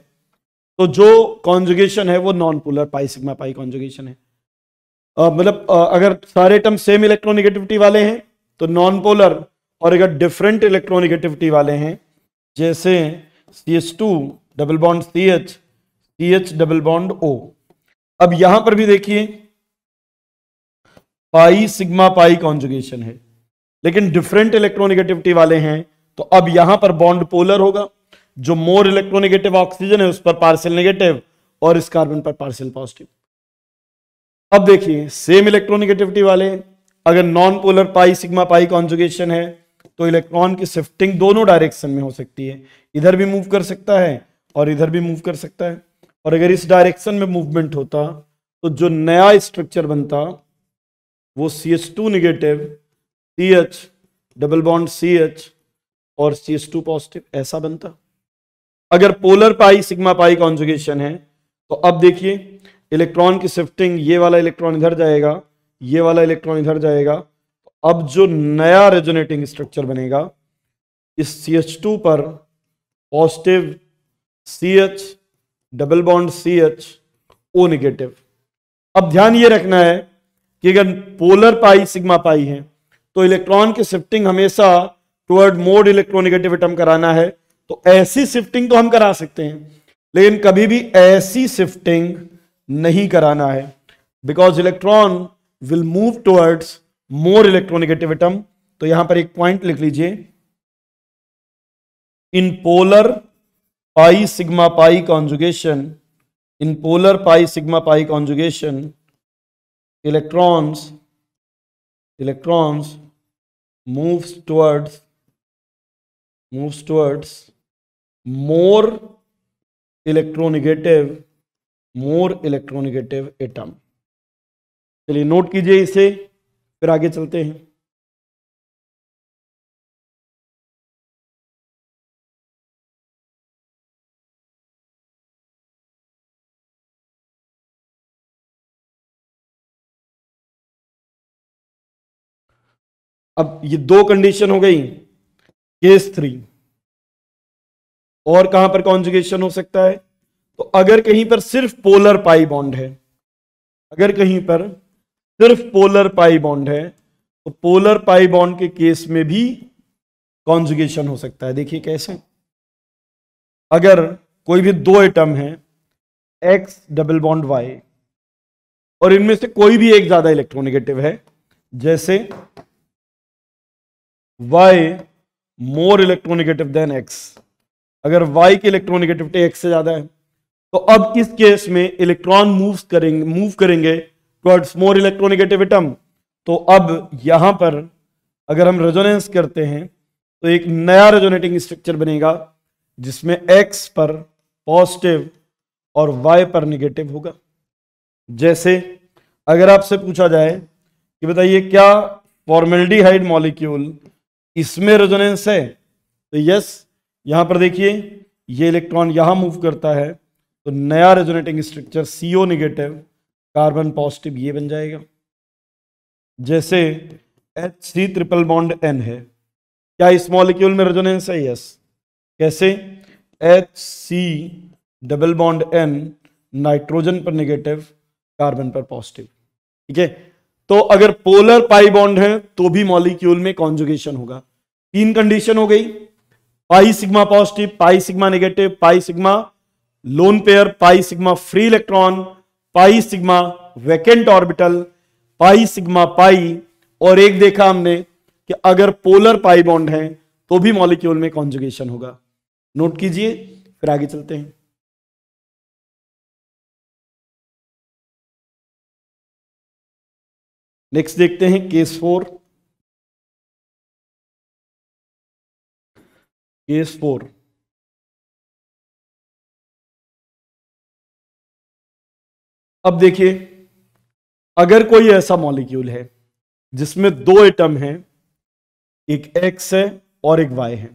तो जो कॉन्जुगेशन है वो non polar pi sigma pi conjugation है uh, मतलब uh, अगर सारे एटम सेम इलेक्ट्रोनेगेटिविटी वाले हैं तो नॉन पोलर और अगर डिफरेंट इलेक्ट्रोनेगेटिविटी वाले हैं जैसे C H two double bond C H C H double bond O अब यहां पर भी देखिए पाई सिग्मा पाई कॉन्जुगेशन है लेकिन डिफरेंट इलेक्ट्रोनेगेटिविटी वाले हैं तो अब यहां पर बॉन्ड पोलर होगा जो मोर इलेक्ट्रोनेगेटिव ऑक्सीजन है उस पर पार्सल नेगेटिव और इस कार्बन पर पार्सल पॉजिटिव अब देखिए सेम इलेक्ट्रोनिगेटिविटी वाले अगर non polar pi sigma pi conjugation है तो इलेक्ट्रॉन की शिफ्टिंग दोनों डायरेक्शन में हो सकती है इधर भी मूव कर सकता है और इधर भी मूव कर सकता है और अगर इस डायरेक्शन में मूवमेंट होता तो जो नया स्ट्रक्चर बनता वो C H two negative C H double bond C H और सी एस टू पॉजिटिव ऐसा बनता अगर polar pi sigma pi conjugation है तो अब देखिए इलेक्ट्रॉन की शिफ्टिंग ये वाला इलेक्ट्रॉन इधर जाएगा ये वाला इलेक्ट्रॉन इधर जाएगा तो अब जो नया रेजोनेटिंग स्ट्रक्चर बनेगा इस सी एच टू पर positive C H double bond C H O negative अब ध्यान ये रखना है कि अगर पोलर पाई सिग्मा पाई है तो इलेक्ट्रॉन की शिफ्टिंग हमेशा टूअर्ड मोर इलेक्ट्रोनिगेटिव एटम कराना है तो ऐसी शिफ्टिंग तो हम करा सकते हैं लेकिन कभी भी ऐसी शिफ्टिंग नहीं कराना है because electron will move towards more electronegative atom तो यहां पर एक पॉइंट लिख लीजिए in polar pi sigma pi conjugation in polar pi sigma pi conjugation electrons electrons moves towards moves towards more electronegative more electronegative atom चलिए नोट कीजिए इसे फिर आगे चलते हैं अब ये दो कंडीशन हो गई केस थ्री और कहां पर कॉन्जुगेशन हो सकता है तो अगर कहीं पर सिर्फ पोलर पाई बॉन्ड है अगर कहीं पर सिर्फ पोलर पाई बॉन्ड है तो पोलर पाई बॉन्ड के केस में भी कॉन्जुगेशन हो सकता है देखिए कैसे अगर कोई भी दो एटम है एक्स डबल बॉन्ड वाई और इनमें से कोई भी एक ज्यादा इलेक्ट्रोनेगेटिव है जैसे Y more electronegative than X अगर वाई की इलेक्ट्रोनिगेटिविटी एक्स से ज्यादा है तो अब इस केस में इलेक्ट्रॉन मूव करेंगे मूव करेंगे टुवर्ड्स मोर इलेक्ट्रोनिगेटिव एटम तो अब यहां पर अगर हम रेजोनेंस करते हैं तो एक नया रेजोनेटिंग स्ट्रक्चर बनेगा जिसमें एक्स पर पॉजिटिव और वाई पर निगेटिव होगा जैसे अगर आपसे पूछा जाए कि बताइए क्या फॉर्मेल्डिहाइड मॉलिक्यूल इसमें रेजोनेंस है तो यस यहां पर देखिए ये इलेक्ट्रॉन यहां मूव करता है तो नया resonating structure CO negative carbon positive ये बन जाएगा जैसे H C triple bond N है क्या इस मॉलिक्यूल में रेजोनेंस है यस कैसे H C double bond N nitrogen पर निगेटिव कार्बन पर पॉजिटिव ठीक है तो अगर पोलर पाई बॉन्ड है तो भी मॉलिक्यूल में कॉन्जुगेशन होगा तीन कंडीशन हो गई pi sigma positive pi sigma negative pi sigma lone pair pi sigma free electron pi sigma vacant orbital pi sigma pi और एक देखा हमने कि अगर पोलर पाई बॉन्ड है तो भी मॉलिक्यूल में कॉन्जुगेशन होगा नोट कीजिए फिर आगे चलते हैं नेक्स्ट देखते हैं केस फोर केस फोर अब देखिए अगर कोई ऐसा मॉलिक्यूल है जिसमें दो एटम हैं एक एक्स है और एक वाई है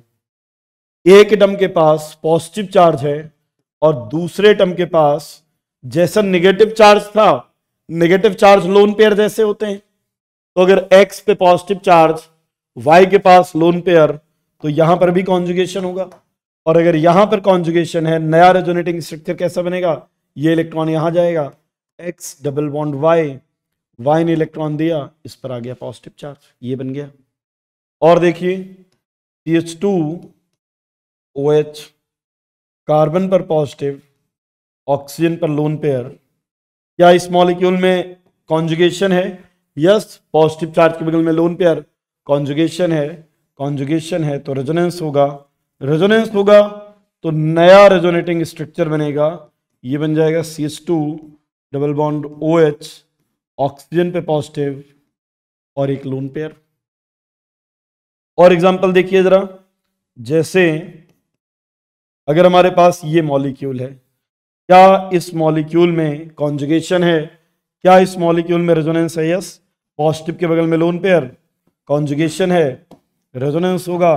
एक एटम के पास पॉजिटिव चार्ज है और दूसरे एटम के पास जैसा निगेटिव चार्ज था नेगेटिव चार्ज लोन पेयर जैसे होते हैं तो अगर एक्स पे पॉजिटिव चार्ज वाई के पास लोन पेयर तो यहां पर भी कॉन्जुगेशन होगा और अगर यहां पर कॉन्जुगेशन है नया रेजोनेटिंग स्ट्रक्चर कैसा बनेगा ये इलेक्ट्रॉन यहां जाएगा X double bond Y Y ने इलेक्ट्रॉन दिया इस पर आ गया पॉजिटिव चार्ज ये बन गया और देखिए C H two O H carbon पर पॉजिटिव ऑक्सीजन पर लोन पेयर क्या इस मॉलिक्यूल में कॉन्जुगेशन है यस पॉजिटिव चार्ज के बगल में लोन पेयर कॉन्जुगेशन है कॉन्जुगेशन है तो रेजोनेंस होगा रेजोनेंस होगा तो नया रेजोनेटिंग स्ट्रक्चर बनेगा ये बन जाएगा C S two double bond O H oxygen पे पॉजिटिव और एक लोन पेयर और एग्जाम्पल देखिए जरा जैसे अगर हमारे पास ये मॉलिक्यूल है क्या इस मॉलिक्यूल में कॉन्जुगेशन है क्या इस मॉलिक्यूल में रेजोनेंस है यस पॉजिटिव के बगल में लोन पेयर कॉन्जुगेशन है रेजोनेंस होगा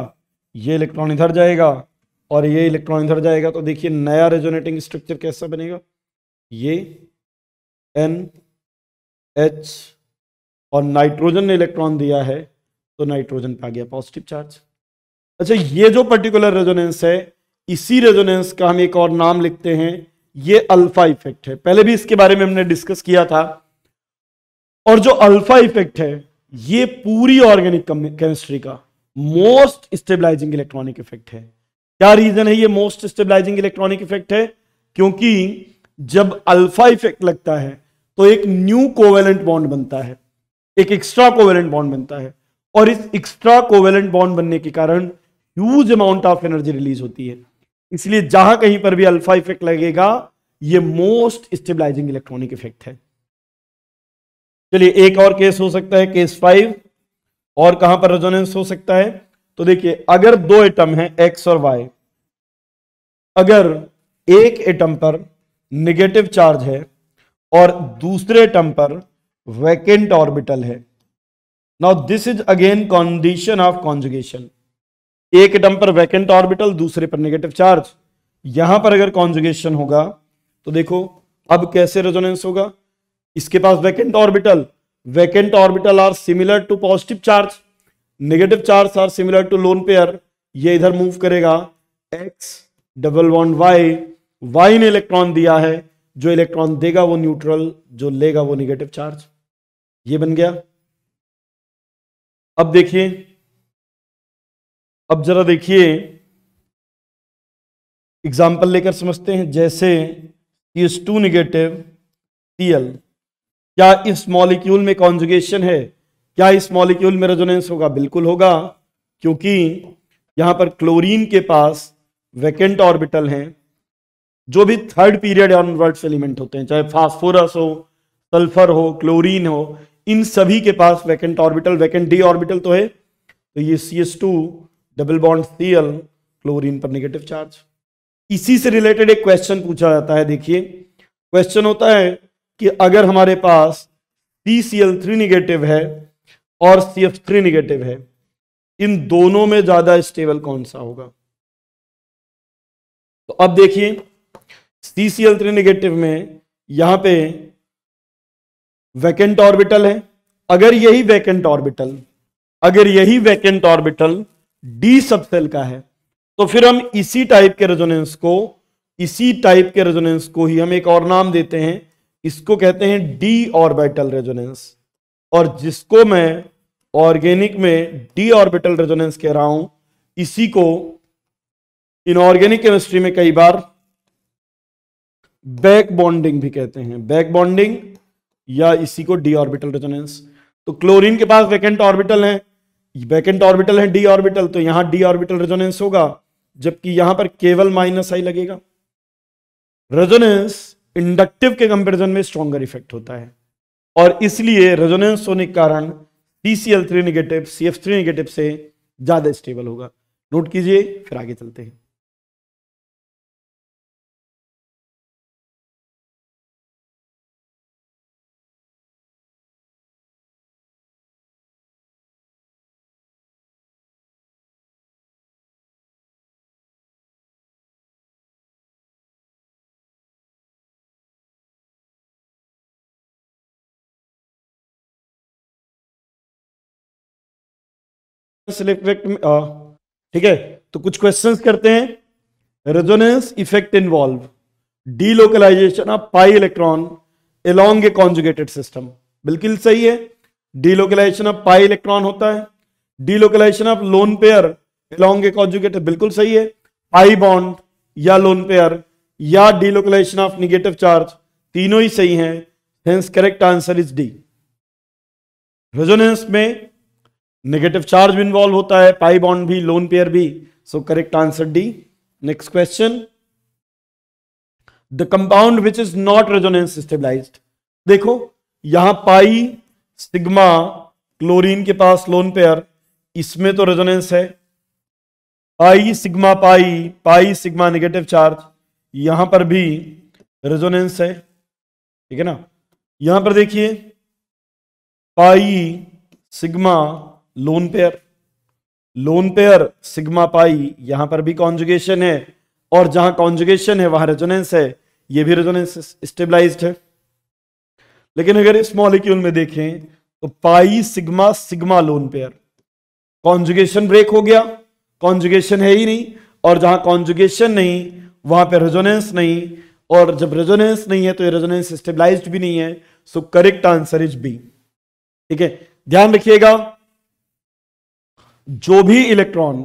ये इलेक्ट्रॉन इधर जाएगा और ये इलेक्ट्रॉन इधर जाएगा तो देखिए नया रेजोनेटिंग स्ट्रक्चर कैसा बनेगा ये एन एच और नाइट्रोजन ने इलेक्ट्रॉन दिया है तो नाइट्रोजन पे आ गया पॉजिटिव चार्ज अच्छा ये जो पर्टिकुलर रेजोनेंस है इसी रेजोनेंस का हम एक और नाम लिखते हैं ये अल्फा इफेक्ट है पहले भी इसके बारे में हमने डिस्कस किया था और जो अल्फा इफेक्ट है ये पूरी ऑर्गेनिक केमिस्ट्री का मोस्ट स्टेबलाइजिंग इलेक्ट्रॉनिक इफेक्ट है क्या रीजन है ये मोस्ट स्टेबलाइजिंग इलेक्ट्रॉनिक इफेक्ट है क्योंकि जब अल्फा इफेक्ट लगता है तो एक न्यू कोवेलेंट बॉन्ड बनता है एक एक्स्ट्रा कोवेलेंट बॉन्ड बनता है और इस एक्स्ट्रा कोवेलेंट बॉन्ड बनने के कारण huge amount of energy release होती है इसलिए जहां कहीं पर भी अल्फा इफेक्ट लगेगा ये मोस्ट स्टेबलाइजिंग इलेक्ट्रॉनिक इफेक्ट है चलिए एक और केस हो सकता है केस फाइव और कहां पर रेजोनेंस हो सकता है तो देखिए अगर दो एटम हैं एक्स और वाई अगर एक एटम पर निगेटिव चार्ज है और दूसरे एटम पर वैकेंट ऑर्बिटल है now this is again condition of conjugation एक एटम पर वैकेंट ऑर्बिटल दूसरे पर नेगेटिव चार्ज यहां पर अगर कॉन्जुगेशन होगा तो देखो अब कैसे रेजोनेंस होगा इसके पास vacant orbital vacant orbital are similar to positive charge negative charge are similar to lone pair ये इधर मूव करेगा X double one Y Y ने इलेक्ट्रॉन दिया है जो इलेक्ट्रॉन देगा वो न्यूट्रल जो लेगा वो नेगेटिव चार्ज ये बन गया अब देखिए अब जरा देखिए एग्जाम्पल लेकर समझते हैं जैसे इस टू निगेटिव सीएल क्या इस मॉलिक्यूल में कॉन्जुगेशन है क्या इस मॉलिक्यूल में रेजोनेंस होगा बिल्कुल होगा क्योंकि यहां पर क्लोरीन के पास वैकेंट ऑर्बिटल हैं जो भी थर्ड पीरियड ऑनवर्ड्स एलिमेंट होते हैं चाहे फास्फोरस हो सल्फर हो क्लोरीन हो इन सभी के पास vacant orbital vacant D orbital तो है तो ये C S two double bond CL chlorine पर नेगेटिव चार्ज इसी से रिलेटेड एक क्वेश्चन पूछा जाता है देखिए क्वेश्चन होता है कि अगर हमारे पास C C L three negative है और सी एफ थ्री निगेटिव है इन दोनों में ज्यादा स्टेबल कौन सा होगा तो अब देखिए C C L three negative में यहां पे वैकेंट ऑर्बिटल है अगर यही वैकेंट ऑर्बिटल अगर यही vacant orbital D sub shell का है तो फिर हम इसी टाइप के रेजोनेंस को इसी टाइप के रेजोनेंस को ही हम एक और नाम देते हैं इसको कहते हैं डी ऑर्बिटल रेजोनेंस और जिसको मैं ऑर्गेनिक में डी ऑर्बिटल रेजोनेंस कह रहा हूं इसी को इनऑर्गेनिक केमिस्ट्री में कई बार बैक बॉन्डिंग भी कहते हैं बैक बॉन्डिंग या इसी को डी ऑर्बिटल रेजोनेंस तो क्लोरीन के पास वैकेंट ऑर्बिटल है वैकेंट तो ऑर्बिटल है डी ऑर्बिटल तो यहां डी ऑर्बिटल रेजोनेंस होगा जबकि यहां पर केवल माइनस आई लगेगा रेजोनेंस इंडक्टिव के कंपेरिजन में स्ट्रॉगर इफेक्ट होता है और इसलिए रेजोनेंस होने के कारण TCL three negative C F three negative से ज़्यादा स्टेबल होगा नोट कीजिए फिर आगे चलते हैं स्लिप इफेक्ट में हाँ, ठीक है तो कुछ क्वेश्चंस करते हैं resonance effect involve delocalisation of pi electron along a conjugated system बिल्कुल सही है डीलोकलाइजेशन ऑफ पाई इलेक्ट्रॉन होता है delocalisation of lone pair along a conjugated बिल्कुल सही है पाई बॉन्ड या लोन पेयर या डीलोकलाइजेशन ऑफ निगेटिव चार्ज तीनों ही सही है hence correct answer is D resonance में नेगेटिव चार्ज भी इन्वॉल्व होता है पाई बॉन्ड भी लोन पेयर भी so correct answer D next question the compound which is not resonance stabilise देखो यहां पाई सिग्मा क्लोरीन के पास लोन पेयर इसमें तो रेजोनेंस है pi sigma pi pi sigma negative charge यहां पर भी रेजोनेंस है ठीक है ना यहां पर देखिए pi sigma lone pair lone pair sigma pi यहां पर भी कॉन्जुगेशन है और जहां कॉन्जुगेशन है वहां रेजोनेंस है ये भी रेजोनेंस स्टेबलाइज है लेकिन अगर इस मॉलिक्यूल में देखें तो pi sigma sigma lone pair conjugation break हो गया कॉन्जुगेशन है ही नहीं और जहां कॉन्जुगेशन नहीं वहां पर रेजोनेंस नहीं और जब रेजोनेंस नहीं है तो ये रेजोनेंस स्टेबलाइज्ड भी नहीं है so correct answer is B ठीक है ध्यान रखिएगा जो भी इलेक्ट्रॉन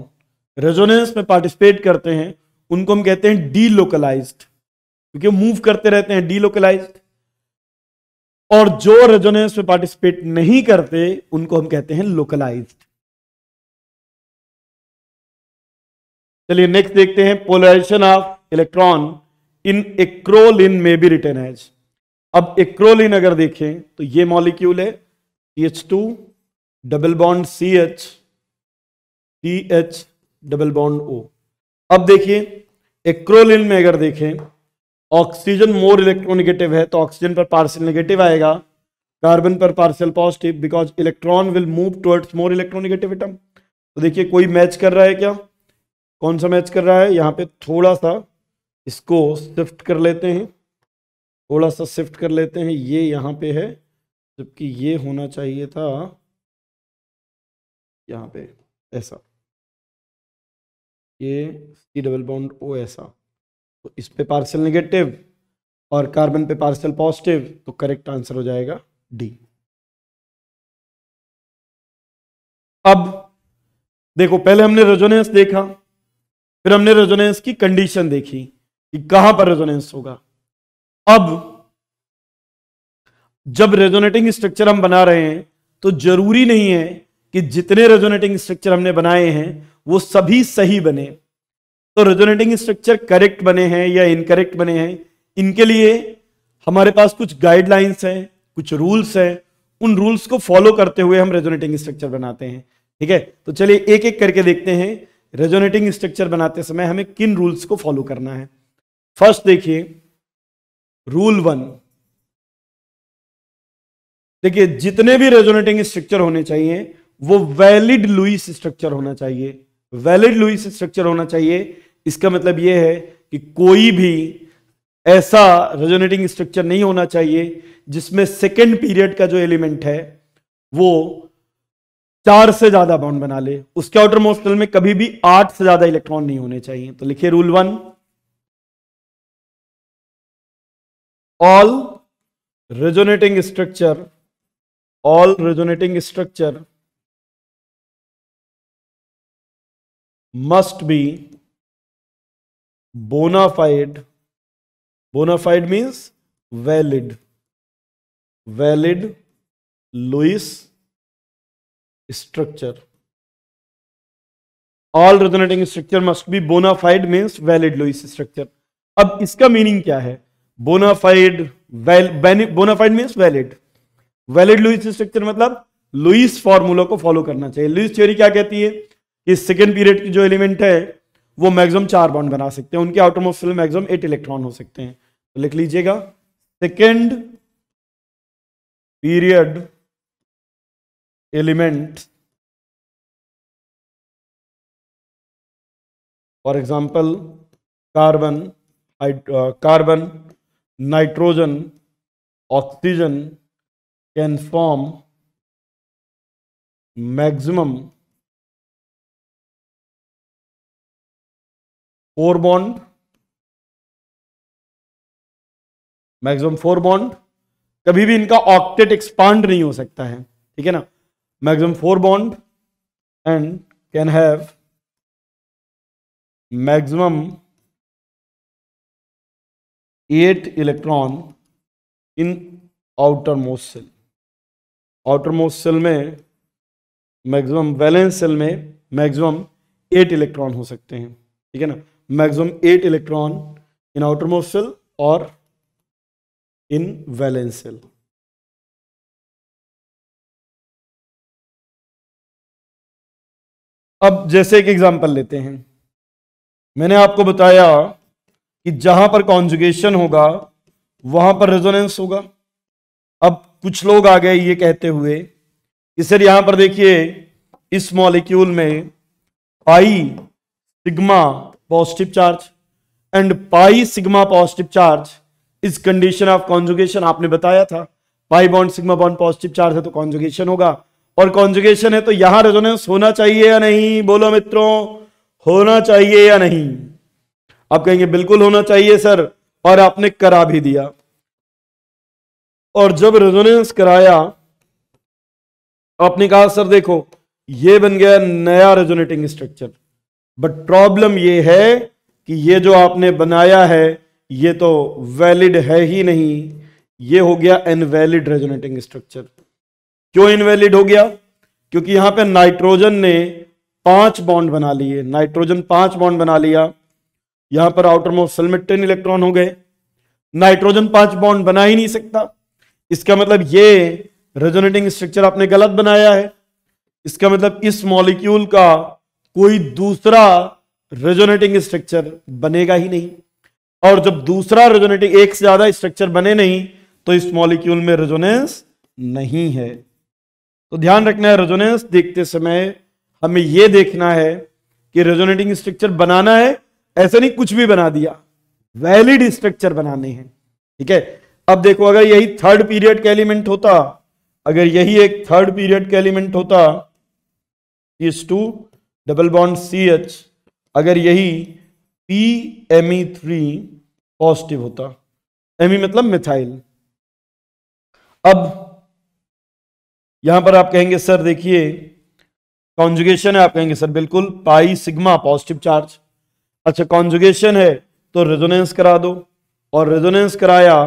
रेजोनेंस में पार्टिसिपेट करते हैं उनको हम कहते हैं डीलोकलाइज्ड क्योंकि मूव करते रहते हैं डीलोकलाइज्ड और जो रेजोनेंस में पार्टिसिपेट नहीं करते उनको हम कहते हैं लोकलाइज्ड चलिए नेक्स्ट देखते हैं polarisation of electron in acrolein में भी रिटर्न है अब एक्रोलिन अगर देखें तो ये मॉलिक्यूल है H two double bond C H T H double bond O अब देखिए एक्रोलिन में अगर देखें ऑक्सीजन मोर इलेक्ट्रोनिगेटिव है तो ऑक्सीजन पर पार्सल नेगेटिव आएगा कार्बन पर partial positive because electron will move towards more electronegative atom तो देखिए कोई मैच कर रहा है क्या कौन सा मैच कर रहा है यहाँ पे थोड़ा सा इसको शिफ्ट कर लेते हैं थोड़ा सा शिफ्ट कर लेते हैं ये यहाँ पे है जबकि ये होना चाहिए था यहाँ पे ऐसा ये सी डबल बॉन्ड ओ ऐसा तो इस पे पार्सल नेगेटिव और कार्बन पे पार्सल पॉजिटिव तो करेक्ट आंसर हो जाएगा डी अब देखो पहले हमने रेजोनेंस देखा फिर हमने रेजोनेंस की कंडीशन देखी कि कहां पर रेजोनेंस होगा अब जब रेजोनेटिंग स्ट्रक्चर हम बना रहे हैं तो जरूरी नहीं है कि जितने रेजोनेटिंग स्ट्रक्चर हमने बनाए हैं वो सभी सही बने तो रेजोनेटिंग स्ट्रक्चर करेक्ट बने हैं या इनकरेक्ट बने हैं इनके लिए हमारे पास कुछ गाइडलाइंस हैं कुछ रूल्स हैं उन रूल्स को फॉलो करते हुए हम रेजोनेटिंग स्ट्रक्चर बनाते हैं ठीक है तो चलिए एक एक करके देखते हैं रेजोनेटिंग स्ट्रक्चर बनाते समय हमें किन रूल्स को फॉलो करना है फर्स्ट देखिए रूल वन देखिए जितने भी रेजोनेटिंग स्ट्रक्चर होने चाहिए वो वैलिड लुइस स्ट्रक्चर होना चाहिए वैलिड लुइस स्ट्रक्चर होना चाहिए इसका मतलब यह है कि कोई भी ऐसा रेजोनेटिंग स्ट्रक्चर नहीं होना चाहिए जिसमें सेकेंड पीरियड का जो एलिमेंट है वो चार से ज्यादा बाउंड बना ले उसके आउटर मोस्टल में कभी भी आठ से ज्यादा इलेक्ट्रॉन नहीं होने चाहिए तो लिखिए rule one all resonating structure all resonating structure must be bona fide bona fide means valid valid Lewis structure all resonating structure must be bona fide means valid Lewis structure अब इसका मीनिंग क्या है bona fide bona fide means valid valid Lewis structure मतलब लुइस फॉर्मूला को फॉलो करना चाहिए लुइस थ्योरी क्या कहती है कि सेकेंड पीरियड की जो एलिमेंट है वो मैक्सिमम चार बॉन्ड बना सकते हैं उनके आउटोमोफिल मैक्सिमम एट इलेक्ट्रॉन हो सकते हैं तो लिख लीजिएगा second period element for example carbon carbon nitrogen oxygen can form maximum four bond maximum four bond कभी भी इनका ऑक्टेट एक्सपांड नहीं हो सकता है ठीक है ना maximum four bond and can have maximum eight electron in outermost shell outermost shell में मैक्सिमम वैलेंस सेल में मैक्सिमम एट इलेक्ट्रॉन हो सकते हैं ठीक है ना maximum eight electron in outermost और इन वैलेंसिल अब जैसे एक एग्जांपल लेते हैं मैंने आपको बताया कि जहां पर कॉन्जुगेशन होगा वहां पर रेजोनेंस होगा अब कुछ लोग आ गए ये कहते हुए कि सर यहां पर देखिए इस मॉलिक्यूल में I sigma positive charge and pi sigma positive charge is condition of conjugation आपने बताया था pi bond sigma bond positive charge है तो कॉन्जुगेशन होगा और कॉन्जुगेशन है तो यहां रेजोनेंस होना चाहिए या नहीं बोलो मित्रों होना चाहिए या नहीं आप कहेंगे बिल्कुल होना चाहिए सर और आपने करा भी दिया और जब रेजोनेंस कराया आपने कहा सर देखो ये बन गया नया रेजोनेटिंग स्ट्रक्चर बट प्रॉब्लम ये है कि ये जो आपने बनाया है ये तो वैलिड है ही नहीं ये हो गया इनवैलिड रेजोनेटिंग स्ट्रक्चर क्यों इनवैलिड हो गया क्योंकि यहां पे नाइट्रोजन ने पांच बॉन्ड बना लिए नाइट्रोजन पांच बॉन्ड बना लिया यहां पर outermost shell ten electron हो गए नाइट्रोजन पांच बॉन्ड बना ही नहीं सकता इसका मतलब ये रेजोनेटिंग स्ट्रक्चर आपने गलत बनाया है इसका मतलब इस मॉलिक्यूल का कोई दूसरा रेजोनेटिंग स्ट्रक्चर बनेगा ही नहीं और जब दूसरा रेजोनेटिंग एक से ज्यादा स्ट्रक्चर बने नहीं तो इस मॉलिक्यूल में रेजोनेंस नहीं है तो ध्यान रखना है रेजोनेंस देखते समय हमें यह देखना है कि रेजोनेटिंग स्ट्रक्चर बनाना है ऐसे नहीं कुछ भी बना दिया वैलिड स्ट्रक्चर बनाने हैं ठीक है अब देखो अगर यही थर्ड पीरियड का एलिमेंट होता अगर यही एक थर्ड पीरियड का एलिमेंट होता इस two double bond C H अगर यही P M E three positive होता एम ई e मतलब मिथाइल अब यहां पर आप कहेंगे सर देखिए कॉन्जुगेशन है आप कहेंगे सर बिल्कुल पाई सिग्मा पॉजिटिव चार्ज अच्छा कॉन्जुगेशन है तो रेजोनेंस करा दो और रेजोनेंस कराया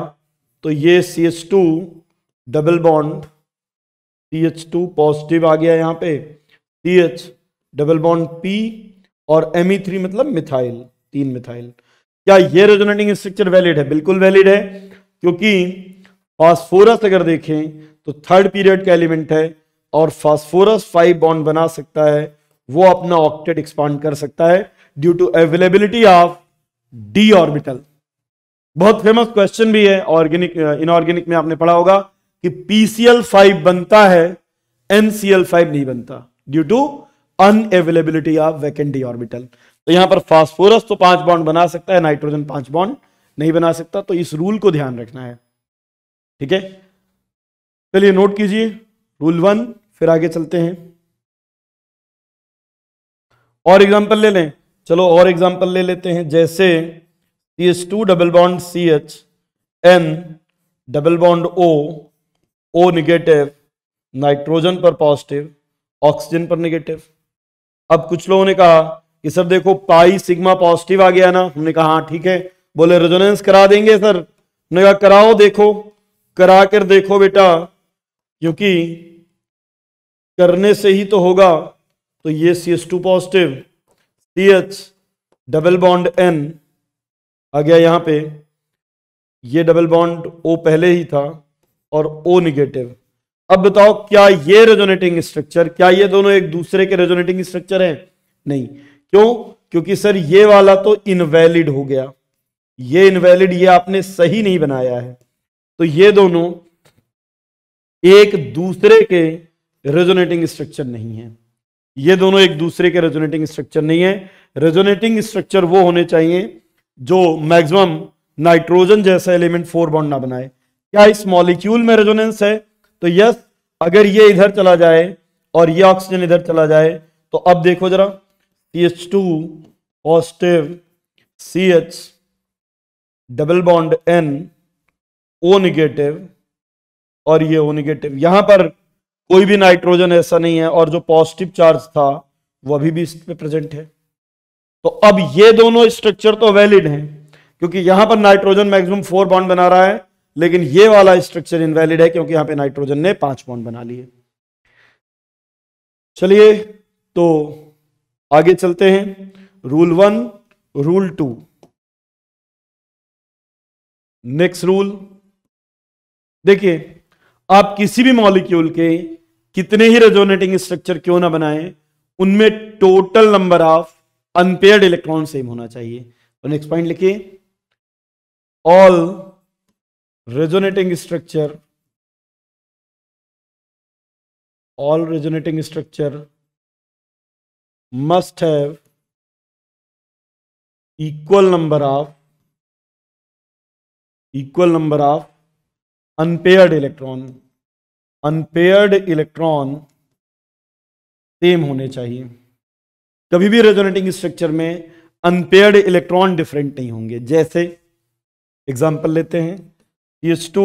तो ये C H two double bond C H two positive आ गया यहां पे C H double bond P और एम थ्री e मतलब मिथाइल तीन मिथाइल क्या ये रेजोनेटिंग स्ट्रक्चर वैलिड है बिल्कुल वैलिड है क्योंकि फास्फोरस अगर देखें तो थर्ड पीरियड का एलिमेंट है और फास्फोरस फाइव बॉन्ड बना सकता है वो अपना ऑक्टेट एक्सपांड कर सकता है due to availability of D orbital बहुत फेमस क्वेश्चन भी है ऑर्गेनिक इनऑर्गेनिक में आपने पढ़ा होगा कि पीसीएल फाइव बनता है एनसीएल फाइव नहीं बनता due to unavailability of vacant D orbital तो यहां पर फास्फोरस तो पांच बॉन्ड बना सकता है नाइट्रोजन पांच बॉन्ड नहीं बना सकता तो इस रूल को ध्यान रखना है ठीक है चलिए नोट कीजिए रूल वन फिर आगे चलते हैं और एग्जाम्पल ले लें चलो और एग्जाम्पल ले लेते हैं जैसे C S two double bond C H N double bond O O negative nitrogen पर पॉजिटिव ऑक्सीजन पर निगेटिव अब कुछ लोगों ने कहा कि सर देखो पाई सिग्मा पॉजिटिव आ गया ना हमने कहा हाँ ठीक है बोले रेजोनेंस करा देंगे सर हमने कहा कराओ देखो करा कर देखो बेटा क्योंकि करने से ही तो होगा तो ये C S two positive C H double bond N आ गया यहां पे ये डबल बॉन्ड ओ पहले ही था और ओ निगेटिव अब बताओ क्या ये रेजोनेटिंग स्ट्रक्चर क्या ये दोनों एक दूसरे के रेजोनेटिंग स्ट्रक्चर हैं नहीं क्यों क्योंकि सर ये वाला तो इनवैलिड हो गया ये इनवैलिड ये आपने सही नहीं बनाया है तो ये दोनों एक दूसरे के रेजोनेटिंग स्ट्रक्चर नहीं है ये दोनों एक दूसरे के रेजोनेटिंग स्ट्रक्चर नहीं है रेजोनेटिंग स्ट्रक्चर वो होने चाहिए जो मैक्सिमम नाइट्रोजन जैसा एलिमेंट फोर बॉन्ड ना बनाए क्या इस मॉलिक्यूल में रेजोनेंस है तो यस अगर ये इधर चला जाए और ये ऑक्सीजन इधर चला जाए तो अब देखो जरा C H two positive C H double bond N O negative और ये ओ निगेटिव यहां पर कोई भी नाइट्रोजन ऐसा नहीं है और जो पॉजिटिव चार्ज था वो अभी भी इस पे प्रेजेंट है तो अब ये दोनों स्ट्रक्चर तो वैलिड हैं क्योंकि यहां पर नाइट्रोजन मैक्सिमम फोर बॉन्ड बना रहा है लेकिन ये वाला स्ट्रक्चर इनवैलिड है क्योंकि यहां पे नाइट्रोजन ने पांच बॉन्ड बना लिए चलिए तो आगे चलते हैं rule one rule two next rule देखिए आप किसी भी मॉलिक्यूल के कितने ही रेजोनेटिंग स्ट्रक्चर क्यों ना बनाएं उनमें total number of unpaired electron same होना चाहिए और नेक्स्ट पॉइंट लिखिए all resonating structure all resonating structure must have equal number of equal number of unpaired electron unpaired electron same होने चाहिए कभी भी रेजोनेटिंग स्ट्रक्चर में अनपेयर्ड इलेक्ट्रॉन डिफरेंट नहीं होंगे जैसे एग्जांपल लेते हैं CH2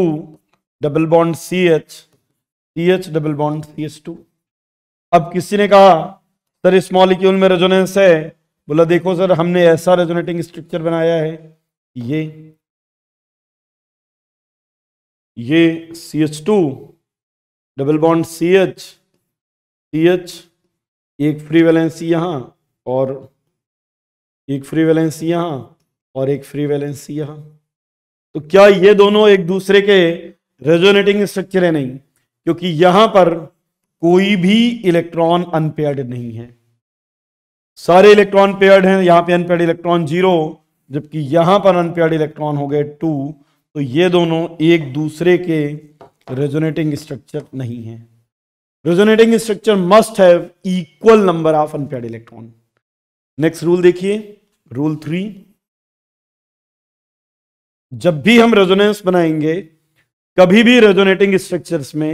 double bond C H C H double bond C H two अब किसी ने कहा सर इस मॉलिक्यूल में रेजोनेंस है बोला देखो सर हमने ऐसा रेजोनेटिंग स्ट्रक्चर बनाया है ये ये C H two double bond C H C H एक फ्री वैलेंसी यहां और एक फ्री वैलेंसी यहां और एक फ्री वैलेंसी यहां तो क्या ये दोनों एक दूसरे के रेजोनेटिंग स्ट्रक्चर है नहीं क्योंकि यहां पर कोई भी इलेक्ट्रॉन अनपेयर्ड नहीं है सारे इलेक्ट्रॉन पेयर्ड हैं यहां पे अनपेयर्ड इलेक्ट्रॉन जीरो जबकि यहां पर अनपेयर्ड इलेक्ट्रॉन हो गए टू तो ये दोनों एक दूसरे के रेजोनेटिंग स्ट्रक्चर नहीं है resonating structure must have equal number of unpaired electron next rule देखिए रूल थ्री जब भी हम रेजोनेंस बनाएंगे कभी भी रेजोनेटिंग स्ट्रक्चर्स में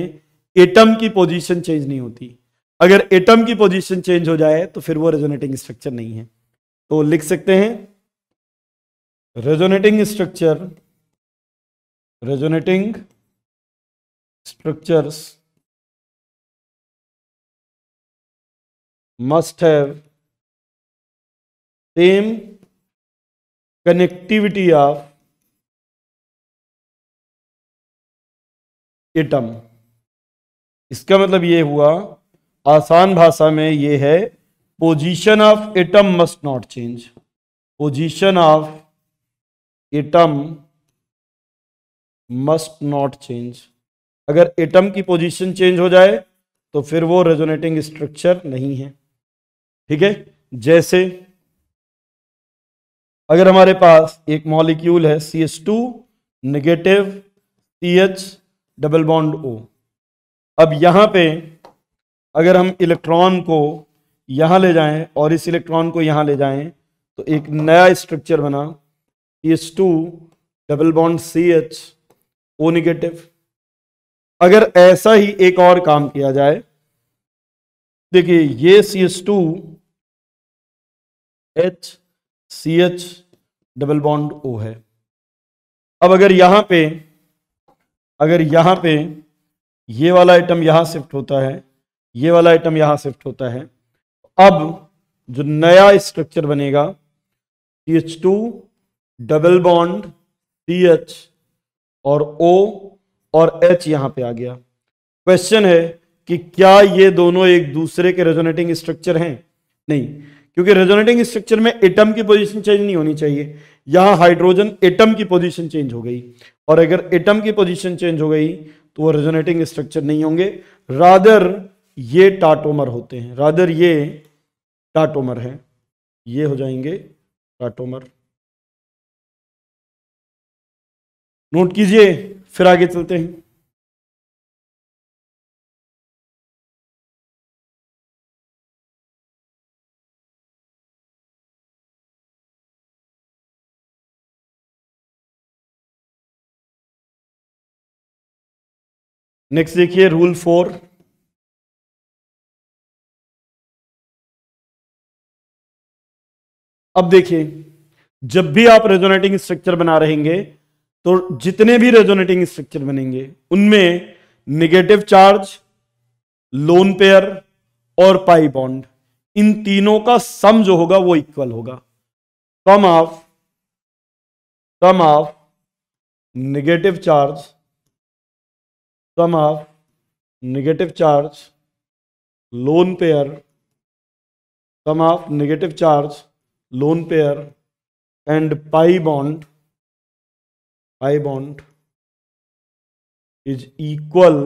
एटम की पोजीशन चेंज नहीं होती अगर एटम की पोजीशन चेंज हो जाए तो फिर वो रेजोनेटिंग स्ट्रक्चर नहीं है तो लिख सकते हैं resonating structure resonating structures must have same connectivity of atom इसका मतलब ये हुआ आसान भाषा में ये है position of atom must not change position of atom must not change अगर एटम की पोजीशन चेंज हो जाए तो फिर वो रेजोनेटिंग स्ट्रक्चर नहीं है ठीक है जैसे अगर हमारे पास एक मॉलिक्यूल है C H two negative C H double bond O अब यहाँ पे अगर हम इलेक्ट्रॉन को यहाँ ले जाएं और इस इलेक्ट्रॉन को यहाँ ले जाएं तो एक नया स्ट्रक्चर बना S two double bond C H O negative अगर ऐसा ही एक और काम किया जाए देखिए ये C S two H C H double bond O है अब अगर यहां पे अगर यहाँ पे ये वाला आइटम यहाँ शिफ्ट होता है ये वाला आइटम यहाँ शिफ्ट होता है अब जो नया स्ट्रक्चर बनेगा T H two double bond T H और ओ और एच यहाँ पे आ गया क्वेश्चन है कि क्या ये दोनों एक दूसरे के रेजोनेटिंग स्ट्रक्चर हैं नहीं क्योंकि रेजोनेटिंग स्ट्रक्चर में एटम की पोजीशन चेंज नहीं होनी चाहिए यहां हाइड्रोजन एटम की पोजीशन चेंज हो गई और अगर एटम की पोजीशन चेंज हो गई तो वो रेजोनेटिंग स्ट्रक्चर नहीं होंगे रादर ये टाटोमर होते हैं रादर ये टाटोमर है ये हो जाएंगे टाटोमर नोट कीजिए फिर आगे चलते हैं नेक्स्ट देखिए रूल फोर अब देखिए जब भी आप रेजोनेटिंग स्ट्रक्चर बना रहेंगे तो जितने भी रेजोनेटिंग स्ट्रक्चर बनेंगे उनमें नेगेटिव चार्ज लोन पेयर और पाई बॉन्ड इन तीनों का सम जो होगा वो इक्वल होगा sum of sum of negative charge sum of negative charge lone pair sum of negative charge lone pair and pi bond pi bond is equal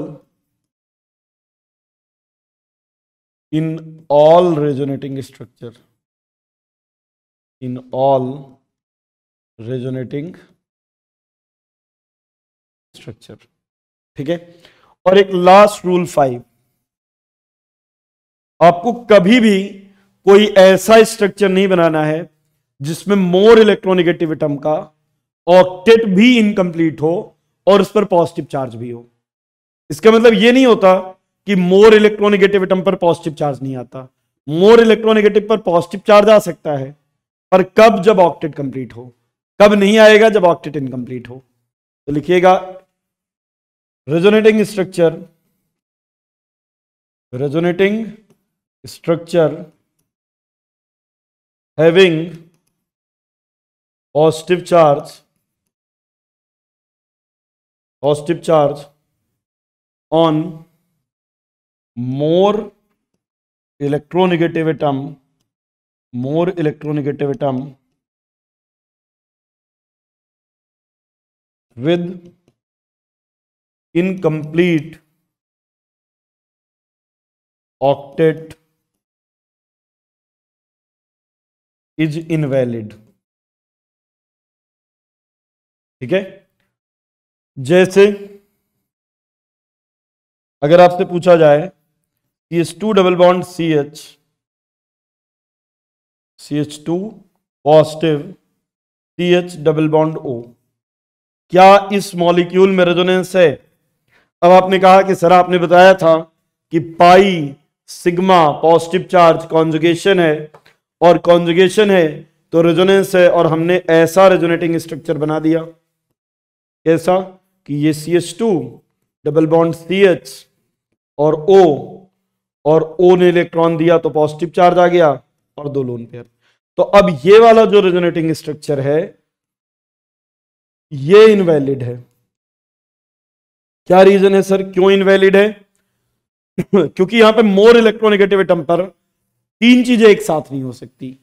in all resonating structure in all resonating structure ठीक है और एक लास्ट रूल फाइव आपको कभी भी कोई ऐसा स्ट्रक्चर नहीं बनाना है जिसमें मोर इलेक्ट्रोनिगेटिव एटम का ऑक्टेट भी इनकम्प्लीट हो और उस पर पॉजिटिव चार्ज भी हो इसका मतलब यह नहीं होता कि मोर इलेक्ट्रोनिगेटिव एटम पर पॉजिटिव चार्ज नहीं आता मोर इलेक्ट्रोनिगेटिव पर पॉजिटिव चार्ज आ सकता है पर कब जब ऑक्टेट कंप्लीट हो कब नहीं आएगा जब ऑक्टेट इनकम्प्लीट हो तो लिखिएगा resonating structure resonating structure having positive charge positive charge on more electronegative atom more electronegative atom with incomplete octet is invalid ठीक है जैसे अगर आपसे पूछा जाए कि H two double bond C H C H two positive C H double bond O क्या इस मॉलिक्यूल में रेजोनेंस है अब आपने कहा कि सर आपने बताया था कि pi sigma positive charge conjugation है और कॉन्जुगेशन है तो रेजोनेंस है और हमने ऐसा रेजोनेटिंग स्ट्रक्चर बना दिया ऐसा कि ये C H two double bond C H और ओ और ओ ने इलेक्ट्रॉन दिया तो पॉजिटिव चार्ज आ गया और दो लोन पेयर तो अब ये वाला जो रेजोनेटिंग स्ट्रक्चर है ये इनवैलिड है क्या रीजन है सर क्यों इनवैलिड है *laughs* क्योंकि यहां पे मोर इलेक्ट्रोनिगेटिव एटम पर तीन चीजें एक साथ नहीं हो सकती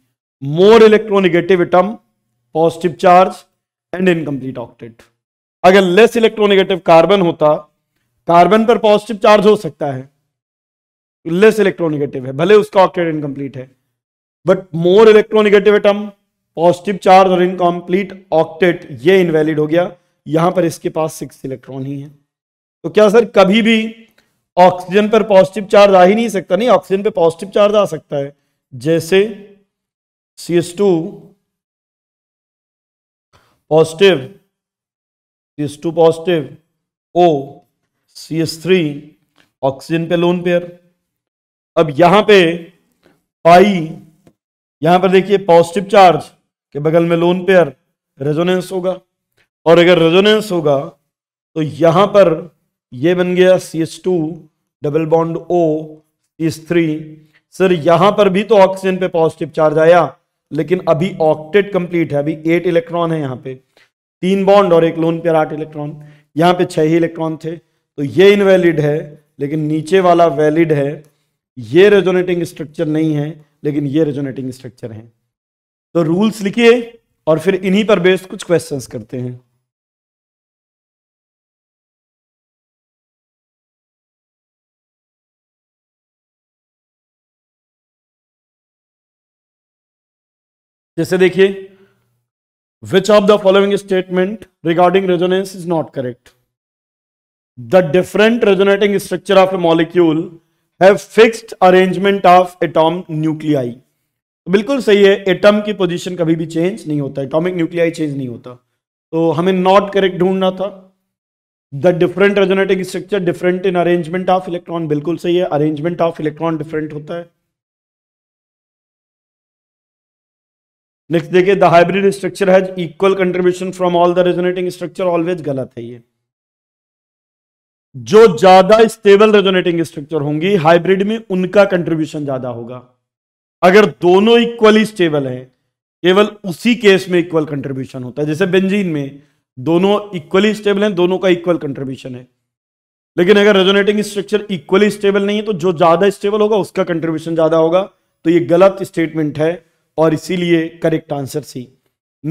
more electronegative atom positive charge and incomplete octet अगर लेस इलेक्ट्रोनिगेटिव कार्बन होता कार्बन पर पॉजिटिव चार्ज हो सकता है लेस इलेक्ट्रोनिगेटिव है भले उसका ऑक्टेट इनकम्प्लीट है but more electronegative atom positive charge और इनकम्प्लीट ऑक्टेट ये इनवैलिड हो गया यहां पर इसके पास सिक्स इलेक्ट्रॉन ही है तो क्या सर कभी भी ऑक्सीजन पर पॉजिटिव चार्ज आ ही नहीं सकता नहीं ऑक्सीजन पे पॉजिटिव चार्ज आ सकता है जैसे C S two positive C S two positive O C S three oxygen पे लोन पेयर अब यहां पे पाई यहां पर देखिए पॉजिटिव चार्ज के बगल में लोन पेयर रेजोनेंस होगा और अगर रेजोनेंस होगा तो यहां पर ये बन गया C H two double bond O C three sir यहां पर भी तो ऑक्सीजन पे पॉजिटिव चार्ज आया लेकिन अभी ऑक्टेट कंप्लीट है अभी एट इलेक्ट्रॉन है यहाँ पे तीन बॉन्ड और एक लोन पेयर आठ इलेक्ट्रॉन यहाँ पे छह ही इलेक्ट्रॉन थे तो ये इनवैलिड है लेकिन नीचे वाला वैलिड है ये रेजोनेटिंग स्ट्रक्चर नहीं है लेकिन ये रेजोनेटिंग स्ट्रक्चर है तो रूल्स लिखिए और फिर इन्हीं पर बेस्ड कुछ क्वेश्चंस करते हैं जैसे देखिए which of the following statement regarding resonance is not correct the different resonating structure of a molecule have fixed arrangement of atom nuclei तो बिल्कुल सही है एटम की पोजीशन कभी भी चेंज नहीं होता एटॉमिक न्यूक्लियाई चेंज नहीं होता तो हमें नॉट करेक्ट ढूंढना था the different resonating structure different in arrangement of electron बिल्कुल सही है अरेंजमेंट ऑफ इलेक्ट्रॉन डिफरेंट होता है नेक्स्ट देखिए the hybrid structure has equal contribution from all the resonating structure always गलत है ये जो ज्यादा स्टेबल रेजोनेटिंग स्ट्रक्चर होंगी हाइब्रिड में उनका कंट्रीब्यूशन ज्यादा होगा अगर दोनों इक्वली स्टेबल हैं केवल उसी केस में इक्वल कंट्रीब्यूशन होता है जैसे बेंजीन में दोनों इक्वली स्टेबल हैं दोनों का इक्वल कंट्रीब्यूशन है लेकिन अगर रेजोनेटिंग स्ट्रक्चर इक्वली स्टेबल नहीं है तो जो ज्यादा स्टेबल होगा उसका कंट्रीब्यूशन ज्यादा होगा तो ये गलत स्टेटमेंट है और इसीलिए correct answer C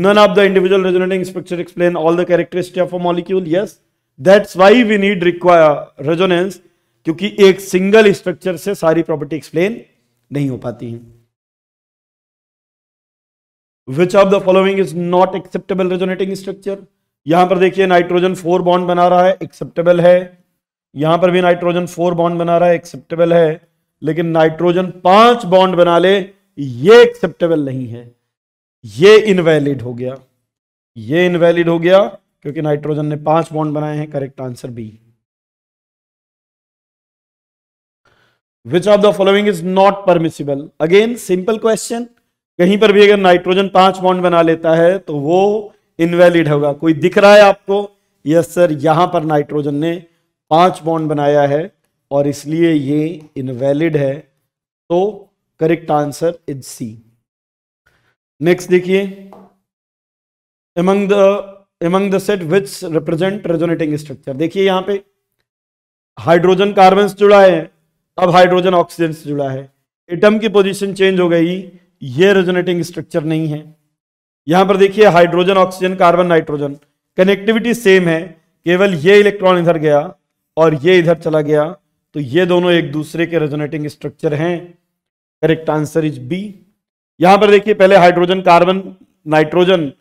none of the individual resonating structure explain all the characteristic of a molecule yes that's why we need require resonance क्योंकि एक सिंगल स्ट्रक्चर से सारी प्रॉपर्टी एक्सप्लेन नहीं हो पाती है which of the following is not acceptable resonating structure यहां पर देखिए नाइट्रोजन फोर बॉन्ड बना रहा है एक्सेप्टेबल है यहां पर भी नाइट्रोजन फोर बॉन्ड बना रहा है एक्सेप्टेबल है लेकिन नाइट्रोजन पांच बॉन्ड बना ले ये एक्सेप्टेबल नहीं है ये इनवैलिड हो गया ये इनवैलिड हो गया क्योंकि नाइट्रोजन ने पांच बॉन्ड बनाए हैं correct answer B which of the following is not permissible again simple question कहीं पर भी अगर नाइट्रोजन पांच बॉन्ड बना लेता है तो वो इनवैलिड होगा कोई दिख रहा है आपको यस सर यहां पर नाइट्रोजन ने पांच बॉन्ड बनाया है और इसलिए ये इनवैलिड है तो correct answer is C next देखिए among the among the set which represent resonating structure देखिए यहां पे हाइड्रोजन कार्बन से जुड़ा है अब हाइड्रोजन ऑक्सीजन से जुड़ा है एटम की पोजीशन चेंज हो गई ये रेजोनेटिंग स्ट्रक्चर नहीं है यहां पर देखिए hydrogen oxygen carbon nitrogen connectivity same है केवल ये इलेक्ट्रॉन इधर गया और ये इधर चला गया तो ये दोनों एक दूसरे के रेजोनेटिंग स्ट्रक्चर हैं करेक्ट आंसर इज बी यहां पर देखिए पहले हाइड्रोजन कार्बन नाइट्रोजन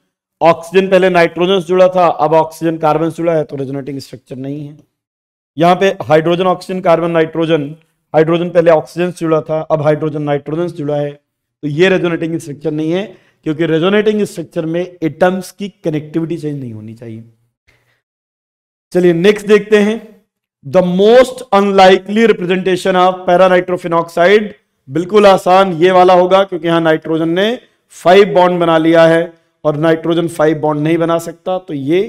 ऑक्सीजन पहले नाइट्रोजन से जुड़ा था अब ऑक्सीजन कार्बन से जुड़ा है तो रेजोनेटिंग स्ट्रक्चर नहीं है यहां पे hydrogen oxygen carbon nitrogen hydrogen पहले ऑक्सीजन से जुड़ा था अब हाइड्रोजन नाइट्रोजन से जुड़ा है तो ये रेजोनेटिंग स्ट्रक्चर नहीं है क्योंकि रेजोनेटिंग स्ट्रक्चर में एटम्स की कनेक्टिविटी चेंज नहीं होनी चाहिए चलिए नेक्स्ट देखते हैं the most unlikely representation of paranitrophenoxide बिल्कुल आसान ये वाला होगा क्योंकि यहां नाइट्रोजन ने फाइव बॉन्ड बना लिया है और नाइट्रोजन फाइव बॉन्ड नहीं बना सकता तो ये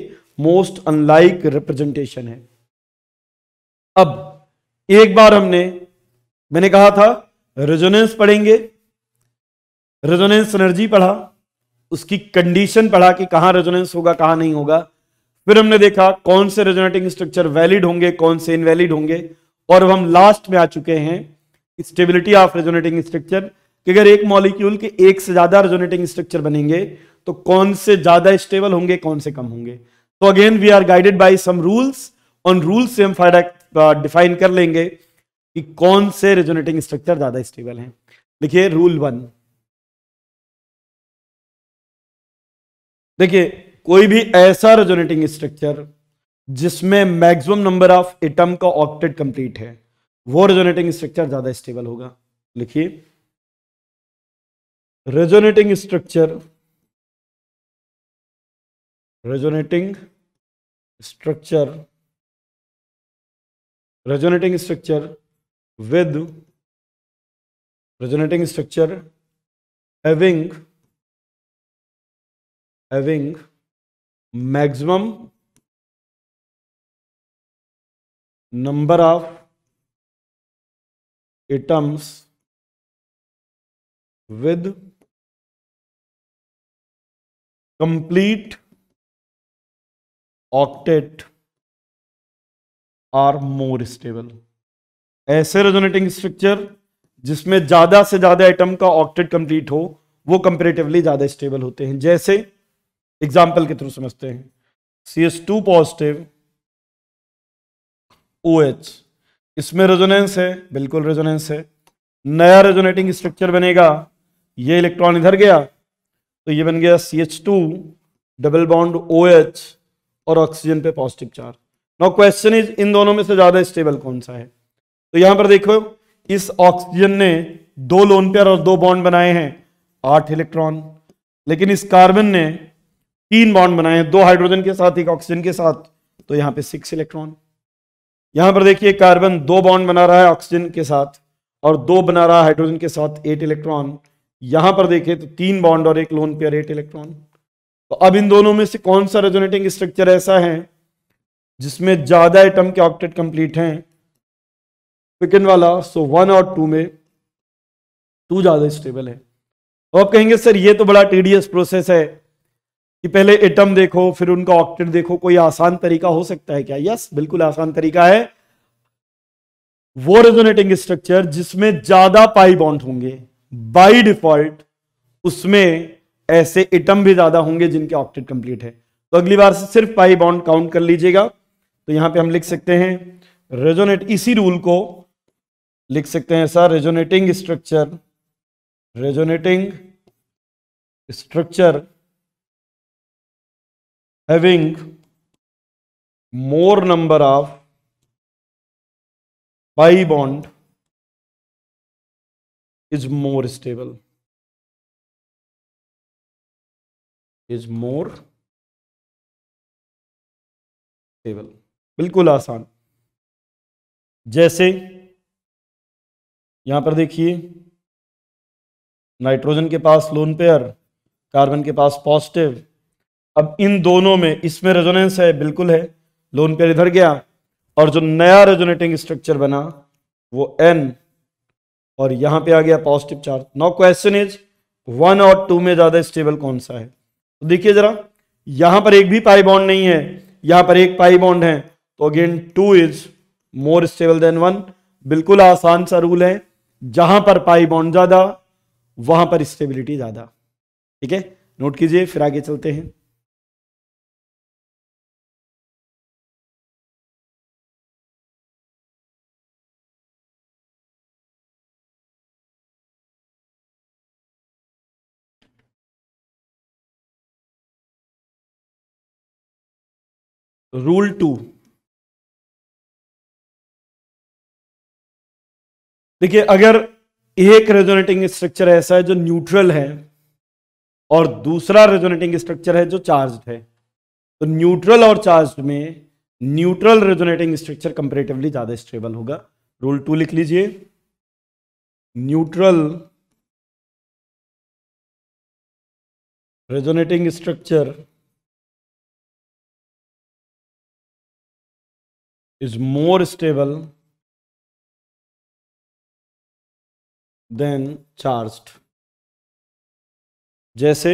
मोस्ट अनलाइक रिप्रेजेंटेशन है अब एक बार हमने मैंने कहा था रेजोनेंस पढ़ेंगे रेजोनेंस एनर्जी पढ़ा उसकी कंडीशन पढ़ा कि कहां रेजोनेंस होगा कहां नहीं होगा फिर हमने देखा कौन से रेजोनेटिंग स्ट्रक्चर वैलिड होंगे कौन से इनवैलिड होंगे और अब हम लास्ट में आ चुके हैं स्टेबिलिटी ऑफ रेजोनेटिंग स्ट्रक्चर कि अगर एक मॉलिक्यूल के एक से ज्यादा रेजोनेटिंग स्ट्रक्चर बनेंगे तो कौन से ज्यादा स्टेबल होंगे कौन से कम होंगे तो again we are guided by some rules on rules से हम फायदा डिफाइन uh, कर लेंगे कि कौन से रेजोनेटिंग स्ट्रक्चर ज्यादा स्टेबल हैं देखिए रूल वन देखिए कोई भी ऐसा रेजोनेटिंग स्ट्रक्चर जिसमें मैक्सिमम नंबर ऑफ एटम का ऑक्टेट कंप्लीट है वो रेजोनेटिंग स्ट्रक्चर ज़्यादा स्टेबल होगा लिखिए resonating structure resonating structure resonating structure with resonating structure having having maximum number of items with complete octet are more stable ऐसे रेजोनेटिंग स्ट्रक्चर जिसमें ज्यादा से ज्यादा आइटम का ऑक्टेट कंप्लीट हो वो कंपेरेटिवली ज्यादा स्टेबल होते हैं जैसे एग्जाम्पल के थ्रू समझते हैं C S two positive O H इसमें रेजोनेंस है बिल्कुल रेजोनेंस है नया रेजोनेटिंग स्ट्रक्चर बनेगा ये इलेक्ट्रॉन इधर गया तो ये बन गया C H two double bond O H और ऑक्सीजन पे positive charge no question is इन दोनों में से ज्यादा स्टेबल कौन सा है तो यहां पर देखो इस ऑक्सीजन ने दो लोन पेयर और दो बॉन्ड बनाए हैं आठ इलेक्ट्रॉन लेकिन इस कार्बन ने तीन बॉन्ड बनाए हैं दो हाइड्रोजन के साथ एक ऑक्सीजन के साथ तो यहां पे सिक्स इलेक्ट्रॉन यहां पर देखिए कार्बन दो बॉन्ड बना रहा है ऑक्सीजन के साथ और दो बना रहा है हाइड्रोजन के साथ एट इलेक्ट्रॉन यहां पर देखिए तो तीन बॉन्ड और एक लोन पेयर एट इलेक्ट्रॉन तो अब इन दोनों में से कौन सा रेजोनेटिंग स्ट्रक्चर ऐसा है जिसमें ज्यादा एटम के ऑक्टेट कंप्लीट हैं सेकेंड वाला सो वन और टू में टू ज्यादा स्टेबल है तो आप कहेंगे सर ये तो बड़ा टीडियस प्रोसेस है कि पहले एटम देखो फिर उनका ऑक्टेट देखो कोई आसान तरीका हो सकता है क्या यस बिल्कुल आसान तरीका है वो रेजोनेटिंग स्ट्रक्चर जिसमें ज्यादा पाई बॉन्ड होंगे बाई डिफॉल्ट उसमें ऐसे एटम भी ज्यादा होंगे जिनके ऑक्टेट कंप्लीट है तो अगली बार से सिर्फ पाई बॉन्ड काउंट कर लीजिएगा तो यहां पे हम लिख सकते हैं रेजोनेट इसी रूल को लिख सकते हैं sir resonating structure resonating structure having more number of pi bond is more stable is more stable बिल्कुल आसान जैसे यहां पर देखिए नाइट्रोजन के पास लोन पेयर कार्बन के पास पॉजिटिव अब इन दोनों में इसमें रेजोनेंस है बिल्कुल है लोन पेयर इधर गया और जो नया रेजोनेटिंग स्ट्रक्चर बना वो एन और यहां पे आ गया positive charge no question is one और टू में ज़्यादा स्टेबल कौन सा है तो देखिए ज़रा यहां पर एक भी पाई बॉन्ड नहीं है यहां पर एक पाई बॉन्ड है तो again two is more stable than one बिल्कुल आसान सा रूल है जहां पर पाई बॉन्ड ज़्यादा वहां पर स्टेबिलिटी ज़्यादा ठीक है नोट कीजिए फिर आगे चलते हैं रूल टू देखिए अगर एक रेजोनेटिंग स्ट्रक्चर ऐसा है जो न्यूट्रल है और दूसरा रेजोनेटिंग स्ट्रक्चर है जो चार्ज्ड है तो न्यूट्रल और चार्ज में न्यूट्रल रेजोनेटिंग स्ट्रक्चर कंपेरेटिवली ज्यादा स्टेबल होगा रूल टू लिख लीजिए neutral resonating structure is more stable than charged. जैसे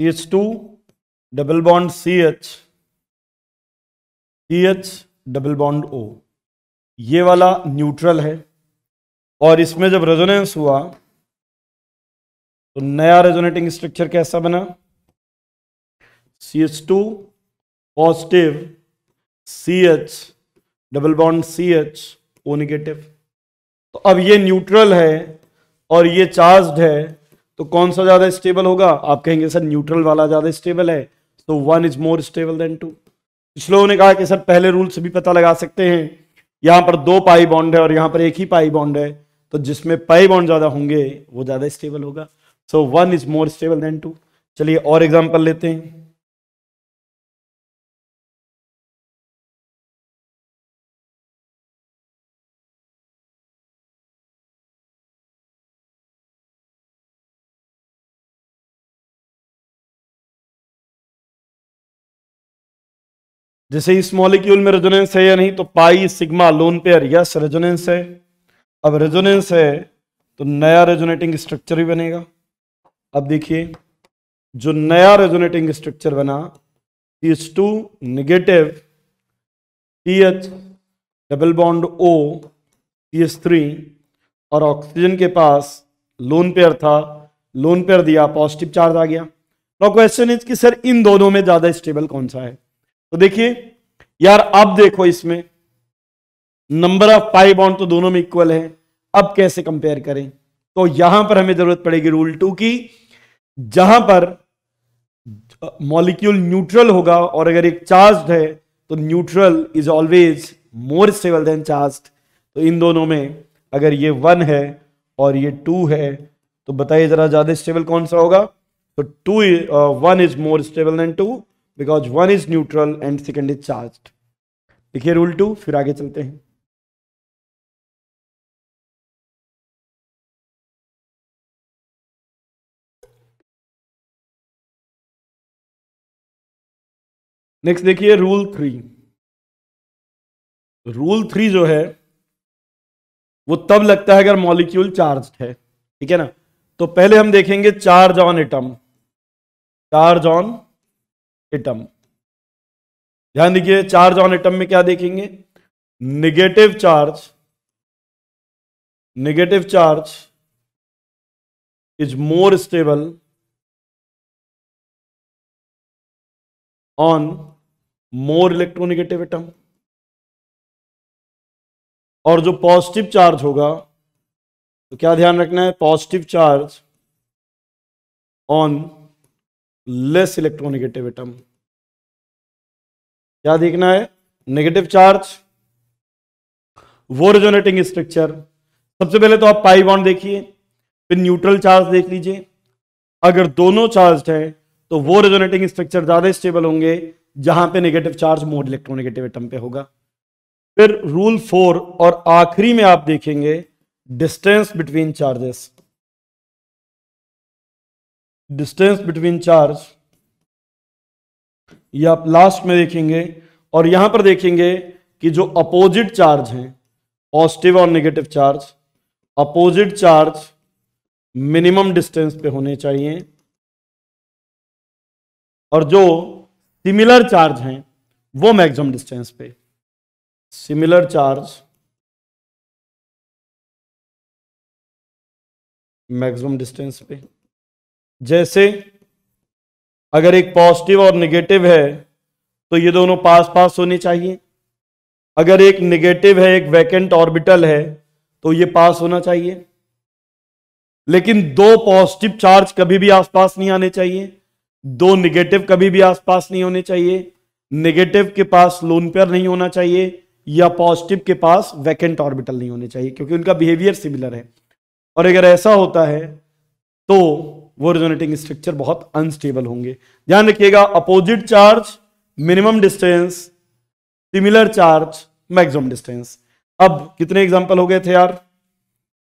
ch2 two double bond C H C double bond O ये वाला न्यूट्रल है और इसमें जब रेजोनेंस हुआ तो नया रेजोनेटिंग स्ट्रक्चर कैसा बना C H two positive C H double bond C H O negative तो अब ये न्यूट्रल है और ये चार्ज है तो कौन सा ज़्यादा स्टेबल होगा आप कहेंगे सर न्यूट्रल वाला ज़्यादा स्टेबल है तो one is more stable than two इस लोगों ने कहा कि सर पहले रूल से भी पता लगा सकते हैं यहां पर दो पाई बॉन्ड है और यहां पर एक ही पाई बॉन्ड है तो जिसमें पाई बॉन्ड ज़्यादा होंगे वो ज़्यादा स्टेबल होगा so one is more stable than two चलिए और एग्जाम्पल लेते हैं जैसे इस मॉलिक्यूल में रेजोनेंस है या नहीं तो pi sigma lone pair yes resonance है अब रेजोनेंस है तो नया रेजोनेटिंग स्ट्रक्चर ही बनेगा अब देखिए जो नया रेजोनेटिंग स्ट्रक्चर बना H two negative PH H double bond O P H three और ऑक्सीजन के पास लोन पेयर था लोन पेयर दिया पॉजिटिव चार्ज आ गया क्वेश्चन इज कि सर इन दोनों में ज़्यादा स्टेबल कौन सा है तो देखिए यार अब देखो इसमें नंबर ऑफ पाई बॉन्ड तो दोनों में इक्वल है अब कैसे कंपेयर करें तो यहां पर हमें जरूरत पड़ेगी रूल टू की जहां पर मॉलिक्यूल न्यूट्रल होगा और अगर एक चार्ज है तो neutral is always more stable than charge तो इन दोनों में अगर ये वन है और ये टू है तो बताइए जरा ज्यादा स्टेबल कौन सा होगा तो two one is more stable than two because one is neutral and second is charge देखिए रूल टू फिर आगे चलते हैं नेक्स्ट देखिए रूल थ्री रूल थ्री जो है वो तब लगता है अगर मॉलिक्यूल चार्ज है ठीक है ना तो पहले हम देखेंगे charge on atom charge on atom ध्यान दीजिए चार्ज ऑन एटम में क्या देखेंगे negative charge negative charge is more stable on more electronegative atom और जो पॉजिटिव चार्ज होगा तो क्या ध्यान रखना है positive charge on less electronegative atom क्या देखना है नेगेटिव चार्ज वो रेजोनेटिंग स्ट्रक्चर सबसे पहले तो आप पाई बॉन्ड देखिए फिर न्यूट्रल चार्ज देख लीजिए अगर दोनों चार्ज हैं तो वो रेजोनेटिंग स्ट्रक्चर ज्यादा स्टेबल होंगे जहां पे negative charge more electronegative atom पे होगा फिर रूल फोर और आखिरी में आप देखेंगे distance between charges distance between charge ये आप लास्ट में देखेंगे और यहां पर देखेंगे कि जो अपोजिट चार्ज हैं पॉजिटिव और negative charge opposite charge minimum distance पे होने चाहिए और जो सिमिलर चार्ज हैं वो मैक्सिमम डिस्टेंस पे सिमिलर चार्ज मैक्सिमम डिस्टेंस पे जैसे अगर एक पॉजिटिव और निगेटिव है तो ये दोनों पास पास होने चाहिए अगर एक निगेटिव है एक वैकेंट ऑर्बिटल है तो ये पास होना चाहिए लेकिन दो पॉजिटिव चार्ज कभी भी आसपास नहीं आने चाहिए दो निगेटिव कभी भी आसपास नहीं होने चाहिए निगेटिव के पास लोन पेयर नहीं होना चाहिए या पॉजिटिव के पास वैकेंट ऑर्बिटल नहीं होने चाहिए क्योंकि उनका बिहेवियर सिमिलर है और अगर ऐसा होता है तो वो रिजोनेटिंग स्ट्रक्चर बहुत अनस्टेबल होंगे ध्यान रखिएगा opposite charge minimum distance similar charge maximum distance अब कितने एग्जाम्पल हो गए थे यार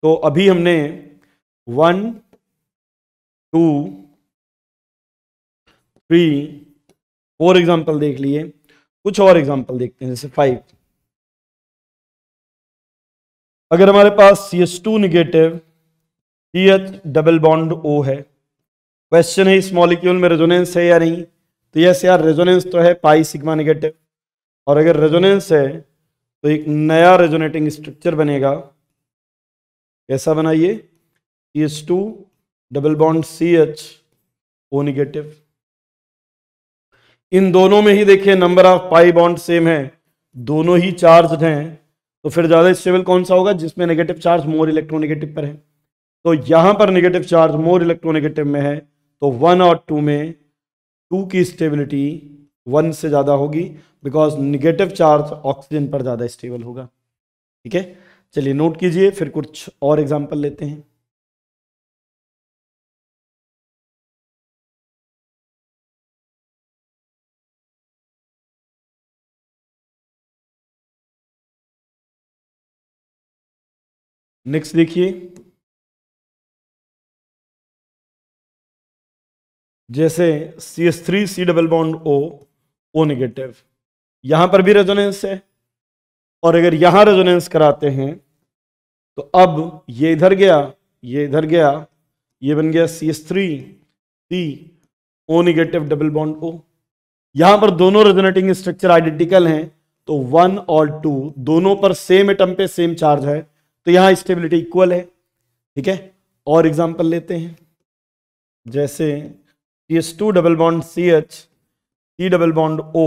तो अभी हमने one two three four example देख लिए कुछ और एग्जाम्पल देखते हैं जैसे फाइव अगर हमारे पास C S two negative C H double bond O है क्वेश्चन है इस मॉलिक्यूल में रेजोनेंस है या नहीं तो यस यार रेजोनेंस तो है पाई सिग्मा निगेटिव और अगर रेजोनेंस है तो एक नया रेजोनेटिंग स्ट्रक्चर बनेगा कैसा बनाइए S two double bond C H O negative इन दोनों में ही देखिए number of pi bond same है दोनों ही चार्ज हैं तो फिर ज़्यादा स्टेबल कौन सा होगा जिसमें नेगेटिव चार्ज मोर इलेक्ट्रोनेगेटिव पर है तो यहां पर नेगेटिव चार्ज मोर इलेक्ट्रोनेगेटिव में है तो वन और टू में टू की स्टेबिलिटी वन से ज़्यादा होगी बिकॉज निगेटिव चार्ज ऑक्सीजन पर ज़्यादा स्टेबल होगा ठीक है चलिए नोट कीजिए फिर कुछ और एग्जाम्पल लेते हैं नेक्स्ट देखिए जैसे C S three C double bond O O negative यहां पर भी रेजोनेंस है और अगर यहां रेजोनेंस कराते हैं तो अब ये इधर गया ये इधर गया ये बन गया C S three C O negative double bond O यहां पर दोनों रेजोनेटिंग स्ट्रक्चर आइडेंटिकल हैं तो वन और टू दोनों पर सेम एटम पे सेम चार्ज है तो यहां स्टेबिलिटी इक्वल है ठीक है और एग्जाम्पल लेते हैं जैसे S two double bond C H C double bond O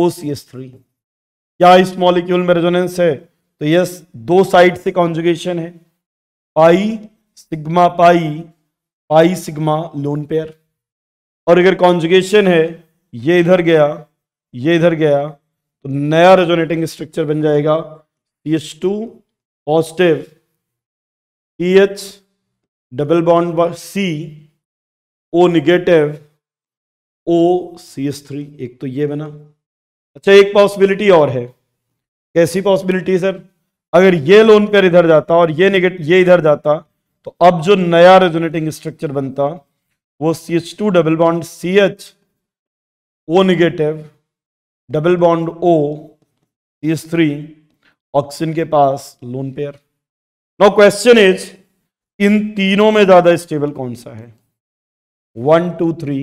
O C S three क्या इस मॉलिक्यूल में रेजोनेंस है तो यस दो साइड से कॉन्जुगेशन है pi sigma pi pi sigma lone pair और अगर कॉन्जुगेशन है ये इधर गया ये इधर गया तो नया रेजोनेटिंग स्ट्रक्चर बन जाएगा C H two positive P H double bond C O negative O C S three एक तो ये बना अच्छा एक पॉसिबिलिटी और है कैसी पॉसिबिलिटी सर अगर ये लोन पेयर इधर जाता और ये निगेट ये इधर जाता तो अब जो नया रेजोनेटिंग स्ट्रक्चर बनता वो C H two double bond C H O negative double bond O S three oxygen के पास lone pair no question is इन तीनों में ज्यादा स्टेबल कौन सा है वन टू थ्री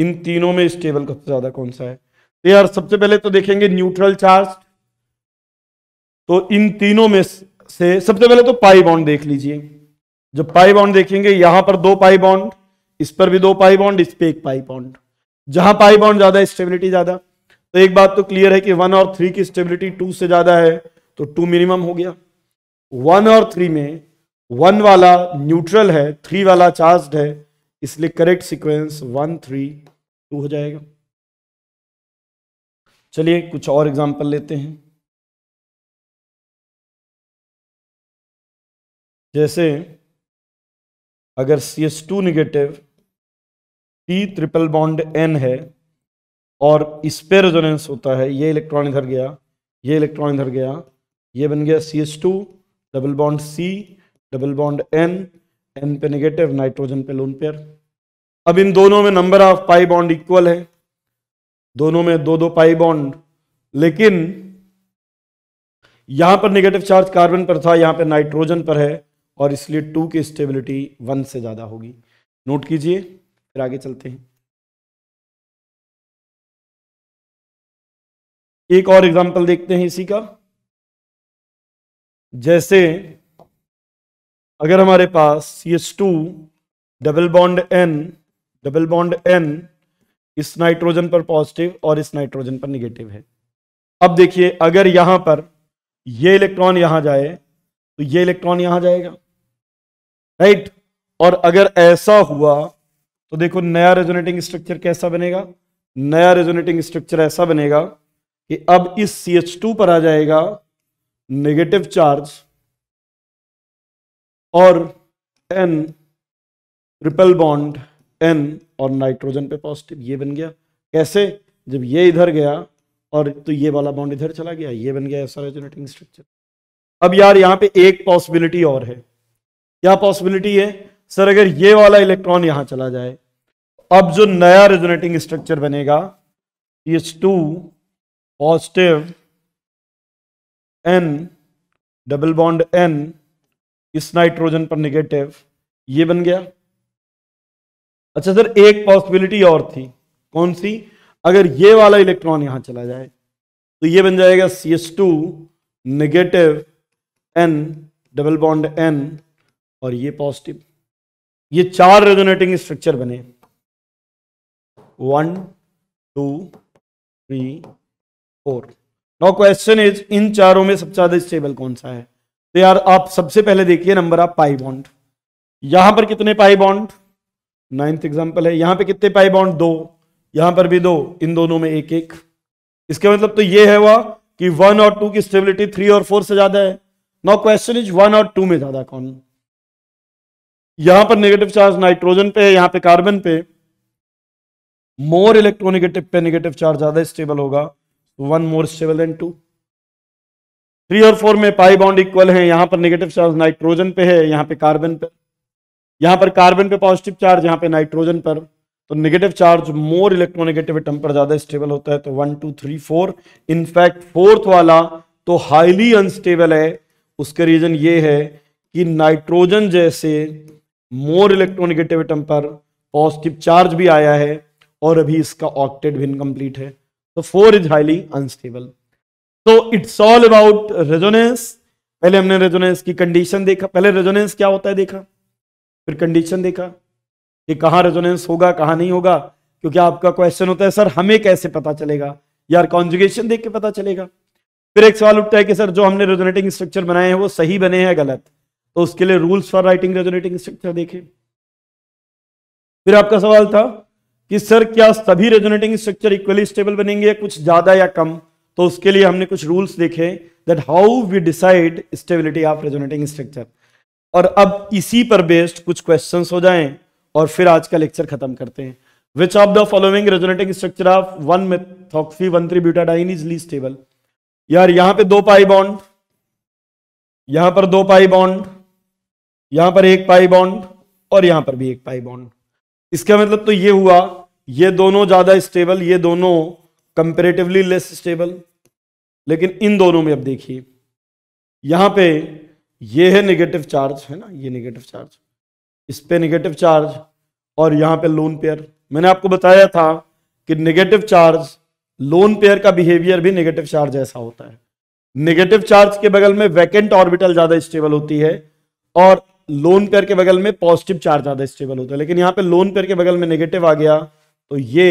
इन तीनों में स्टेबल सबसे ज्यादा कौन सा है तो यार सबसे पहले तो देखेंगे न्यूट्रल चार्ज तो इन तीनों में से सबसे पहले तो पाई बॉन्ड देख लीजिए जब पाई बॉन्ड देखेंगे यहां पर दो पाई बॉन्ड इस पर भी दो पाई बॉन्ड इस पर एक पाई बॉन्ड जहां पाई बॉन्ड ज्यादा स्टेबिलिटी ज्यादा तो एक बात तो क्लियर है कि वन और थ्री की स्टेबिलिटी टू से ज्यादा है तो टू मिनिमम हो गया वन और थ्री में वन वाला न्यूट्रल है थ्री वाला चार्ज है इसलिए correct sequence one three two हो जाएगा चलिए कुछ और एग्जाम्पल लेते हैं जैसे अगर C S two negative T triple bond N है और इस पे रेजोनेंस होता है ये इलेक्ट्रॉन इधर गया ये इलेक्ट्रॉन इधर गया ये बन गया C S two double bond C double bond N N पे नेगेटिव नाइट्रोजन पे लोन पेयर अब इन दोनों में number of pi bond equal है दोनों में दो दो पाई बॉन्ड लेकिन यहां पर नेगेटिव चार्ज कार्बन पर था यहां पर नाइट्रोजन पर है और इसलिए टू की स्टेबिलिटी वन से ज्यादा होगी नोट कीजिए फिर आगे चलते हैं एक और एग्जांपल देखते हैं इसी का जैसे अगर हमारे पास ये two double bond N double bond N इस नाइट्रोजन पर पॉजिटिव और इस नाइट्रोजन पर निगेटिव है अब देखिए अगर यहां पर ये इलेक्ट्रॉन यहां जाए तो ये इलेक्ट्रॉन यहां जाएगा राइट और अगर ऐसा हुआ तो देखो नया रेजोनेटिंग स्ट्रक्चर कैसा बनेगा नया रेजोनेटिंग स्ट्रक्चर ऐसा बनेगा कि अब इस सी एच टू पर आ जाएगा नेगेटिव चार्ज और एन ट्रिपल बॉन्ड एन और नाइट्रोजन पे पॉजिटिव ये बन गया कैसे जब ये इधर गया और तो ये वाला बॉन्ड इधर चला गया ये बन गया ऐसा रेजोनेटिंग स्ट्रक्चर अब यार यहाँ पे एक पॉसिबिलिटी और है क्या पॉसिबिलिटी है सर अगर ये वाला इलेक्ट्रॉन यहाँ चला जाए अब जो नया रेजोनेटिंग स्ट्रक्चर बनेगा H two positive N double bond N इस नाइट्रोजन पर निगेटिव ये बन गया अच्छा सर एक पॉसिबिलिटी और थी कौन सी अगर ये वाला इलेक्ट्रॉन यहां चला जाए तो ये बन जाएगा C S two negative N double bond N और ये पॉजिटिव ये चार रेजोनेटिंग स्ट्रक्चर बने one two three four no question is इन चारों में सबसे ज्यादा स्टेबल कौन सा है तो यार आप सबसे पहले देखिए नंबर आप पाई बॉन्ड यहां पर कितने पाई बॉन्ड नाइन्थ एग्जाम्पल है यहां पे कितने पाई बॉन्ड दो यहां पर भी दो इन दोनों में एक एक इसका मतलब तो ये है वह कि वन और टू की स्टेबिलिटी थ्री और फोर से ज्यादा है नाउ क्वेश्चन इज वन और टू में ज्यादा कौन यहां पर नेगेटिव चार्ज नाइट्रोजन पे है यहां पे कार्बन पे मोर इलेक्ट्रोनिगेटिव पे नेगेटिव चार्ज ज्यादा स्टेबल होगा one more stable than two three और फोर में पाई बाउंड इक्वल है यहां पर नेगेटिव चार्ज नाइट्रोजन पे है यहां पे कार्बन पर यहां पर कार्बन पे पॉजिटिव चार्ज यहां पे नाइट्रोजन पर तो negative charge more electronegative atom पर ज्यादा स्टेबल होता है तो one two three four in fact fourth वाला तो हाईली अनस्टेबल है उसके रीजन ये है कि नाइट्रोजन जैसे मोर इलेक्ट्रोनेगेटिव एटम पर पॉजिटिव चार्ज भी आया है और अभी इसका ऑक्टेट भी इनकम्प्लीट है तो फोर इज हाईली अनस्टेबल तो इट्स ऑल अबाउट रेजोनेंस पहले हमने रेजोनेंस की कंडीशन देखा पहले रेजोनेंस क्या होता है देखा फिर कंडीशन देखा कि कहां रेजोनेंस होगा कहां नहीं होगा क्योंकि आपका क्वेश्चन होता है सर हमें कैसे पता चलेगा यार कॉन्जुगेशन देख के पता चलेगा फिर एक सवाल उठता है कि सर जो हमने रेजोनेटिंग स्ट्रक्चर बनाए हैं वो सही बने हैं गलत तो उसके लिए rules for writing resonating structure देखें फिर आपका सवाल था कि सर क्या सभी रेजोनेटिंग स्ट्रक्चर इक्वली स्टेबल बनेंगे कुछ ज्यादा या कम तो उसके लिए हमने कुछ रूल्स देखे that how we decide stability of resonating structure और अब इसी पर बेस्ड कुछ क्वेश्चन हो जाए और फिर आज का लेक्चर खत्म करते हैं which of the following resonating structure of one methoxy one three butadiene is ली स्टेबल यार यहां पे दो पाई बॉन्ड यहां पर दो पाई बॉन्ड यहां पर एक पाई बॉन्ड और यहां पर भी एक पाई बॉन्ड इसका मतलब तो ये हुआ ये दोनों ज्यादा स्टेबल ये दोनों कंपेरेटिवली लेस स्टेबल लेकिन इन दोनों में अब देखिए यहाँ पे ये है नेगेटिव चार्ज है ना ये नेगेटिव चार्ज इस पे नेगेटिव चार्ज और यहाँ पे लोन पेयर मैंने आपको बताया था कि नेगेटिव चार्ज लोन पेयर का बिहेवियर भी नेगेटिव चार्ज ऐसा होता है नेगेटिव चार्ज के बगल में वैकेंट ऑर्बिटल ज्यादा स्टेबल होती है और लोन पेयर के बगल में पॉजिटिव चार्ज ज्यादा स्टेबल होता है लेकिन यहाँ पे लोन पेयर के बगल में नेगेटिव आ गया तो ये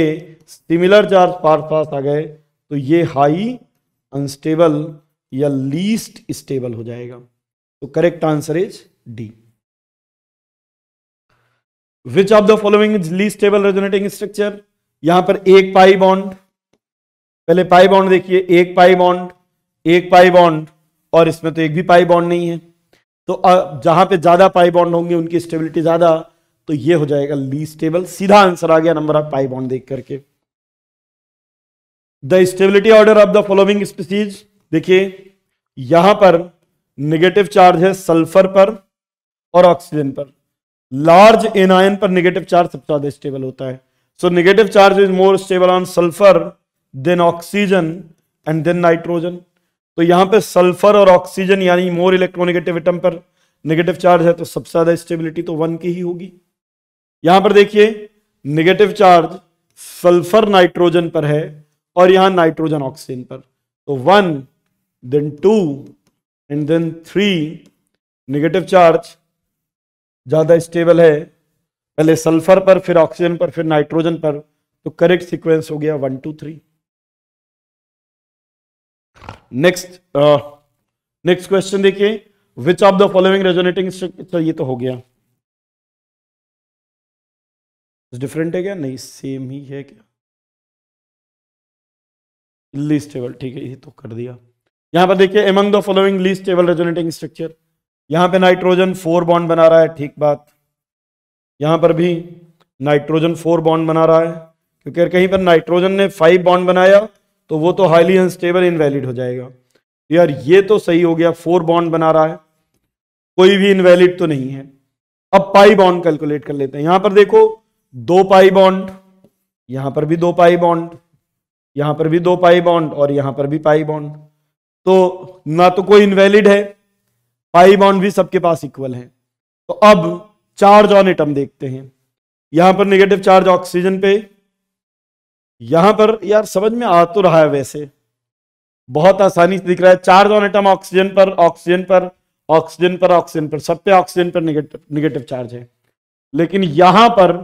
सिमिलर चार्ज पार पास आ गए तो ये हाई अनस्टेबल या लीस्ट स्टेबल हो जाएगा तो correct answer is D which of the following is least stable resonating structure यहां पर एक पाई बॉन्ड पहले पाई बॉन्ड देखिए एक पाई बॉन्ड एक पाई बॉन्ड और इसमें तो एक भी पाई बॉन्ड नहीं है तो जहां पे ज्यादा पाई बॉन्ड होंगे उनकी स्टेबिलिटी ज्यादा तो ये हो जाएगा ली स्टेबल सीधा आंसर आ गया नंबर ऑफ पाई बॉन्ड देख करके the stability order of the following species देखिए यहां पर निगेटिव चार्ज है सल्फर पर और ऑक्सीजन पर लार्ज एनायन पर नेगेटिव चार्ज सबसे ज्यादा स्टेबल होता है so negative charge is more stable on sulphur than oxygen and then nitrogen तो यहां पे सल्फर और ऑक्सीजन यानी मोर इलेक्ट्रोनिगेटिव एटम पर निगेटिव चार्ज है तो सबसे ज्यादा स्टेबिलिटी तो वन की ही होगी यहां पर देखिए नेगेटिव चार्ज सल्फर नाइट्रोजन पर है और यहां नाइट्रोजन ऑक्सीजन पर तो one then two and then three negative charge ज्यादा स्टेबल है पहले सल्फर पर फिर ऑक्सीजन पर फिर नाइट्रोजन पर तो करेक्ट सीक्वेंस हो गया one two three next next question देखिए which of the following resonating structure ये तो हो गया डिफरेंट है क्या नहीं सेम ही है क्या लीस्ट टेबल ठीक है ये तो कर दिया यहाँ पर देखिए among the following least stable resonating structure यहाँ पे नाइट्रोजन फोर बॉन्ड बना रहा है ठीक बात यहाँ पर भी नाइट्रोजन फोर बॉन्ड बना रहा है क्योंकि कहीं पर नाइट्रोजन ने फाइव बॉन्ड बनाया तो वो तो हाईली अनस्टेबल इनवैलिड हो जाएगा यार ये तो सही हो गया फोर बॉन्ड बना रहा है कोई भी इनवैलिड तो नहीं है अब पाई बॉन्ड कैलकुलेट कर लेते हैं यहां पर देखो दो पाई बॉन्ड यहां पर भी दो पाई बॉन्ड यहां पर भी दो पाई बॉन्ड और यहां पर भी पाई बॉन्ड तो ना तो कोई इनवैलिड है पाई बॉन्ड भी सबके पास इक्वल है तो अब चार्ज ऑन एटम देखते हैं यहां पर नेगेटिव चार्ज ऑक्सीजन पे यहां पर यार समझ में आ तो रहा है वैसे बहुत आसानी से दिख रहा है चार्ज ऑन एटम ऑक्सीजन पर ऑक्सीजन पर ऑक्सीजन पर ऑक्सीजन पर सब पे ऑक्सीजन पर निगेटिव निगेटिव चार्ज है लेकिन यहां पर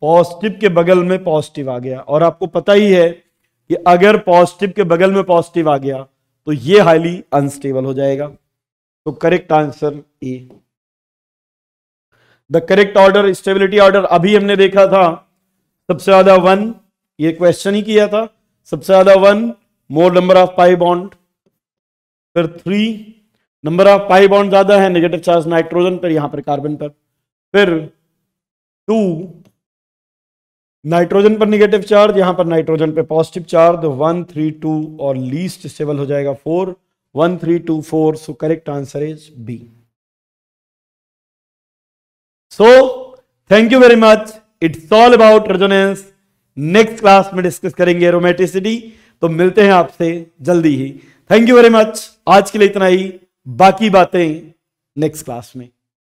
पॉजिटिव के बगल में पॉजिटिव आ गया और आपको पता ही है कि अगर पॉजिटिव के बगल में पॉजिटिव आ गया तो ये हाईली अनस्टेबल हो जाएगा तो correct answer A the correct order stability order अभी हमने देखा था सबसे ज्यादा वन ये क्वेश्चन ही किया था सबसे ज्यादा one more number of pi bond फिर three number of pi bond ज्यादा है नेगेटिव चार्ज नाइट्रोजन पर यहां पर कार्बन पर फिर टू नाइट्रोजन पर निगेटिव चार्ज यहां पर नाइट्रोजन पे positive charge one three two और लीस्ट स्टेबल हो जाएगा four one three two four so correct answer is B so thank you very much it's all about resonance next class में डिस्कस करेंगे एरोमेटिसिटी तो मिलते हैं आपसे जल्दी ही थैंक यू वेरी मच आज के लिए इतना ही बाकी बातें नेक्स्ट क्लास में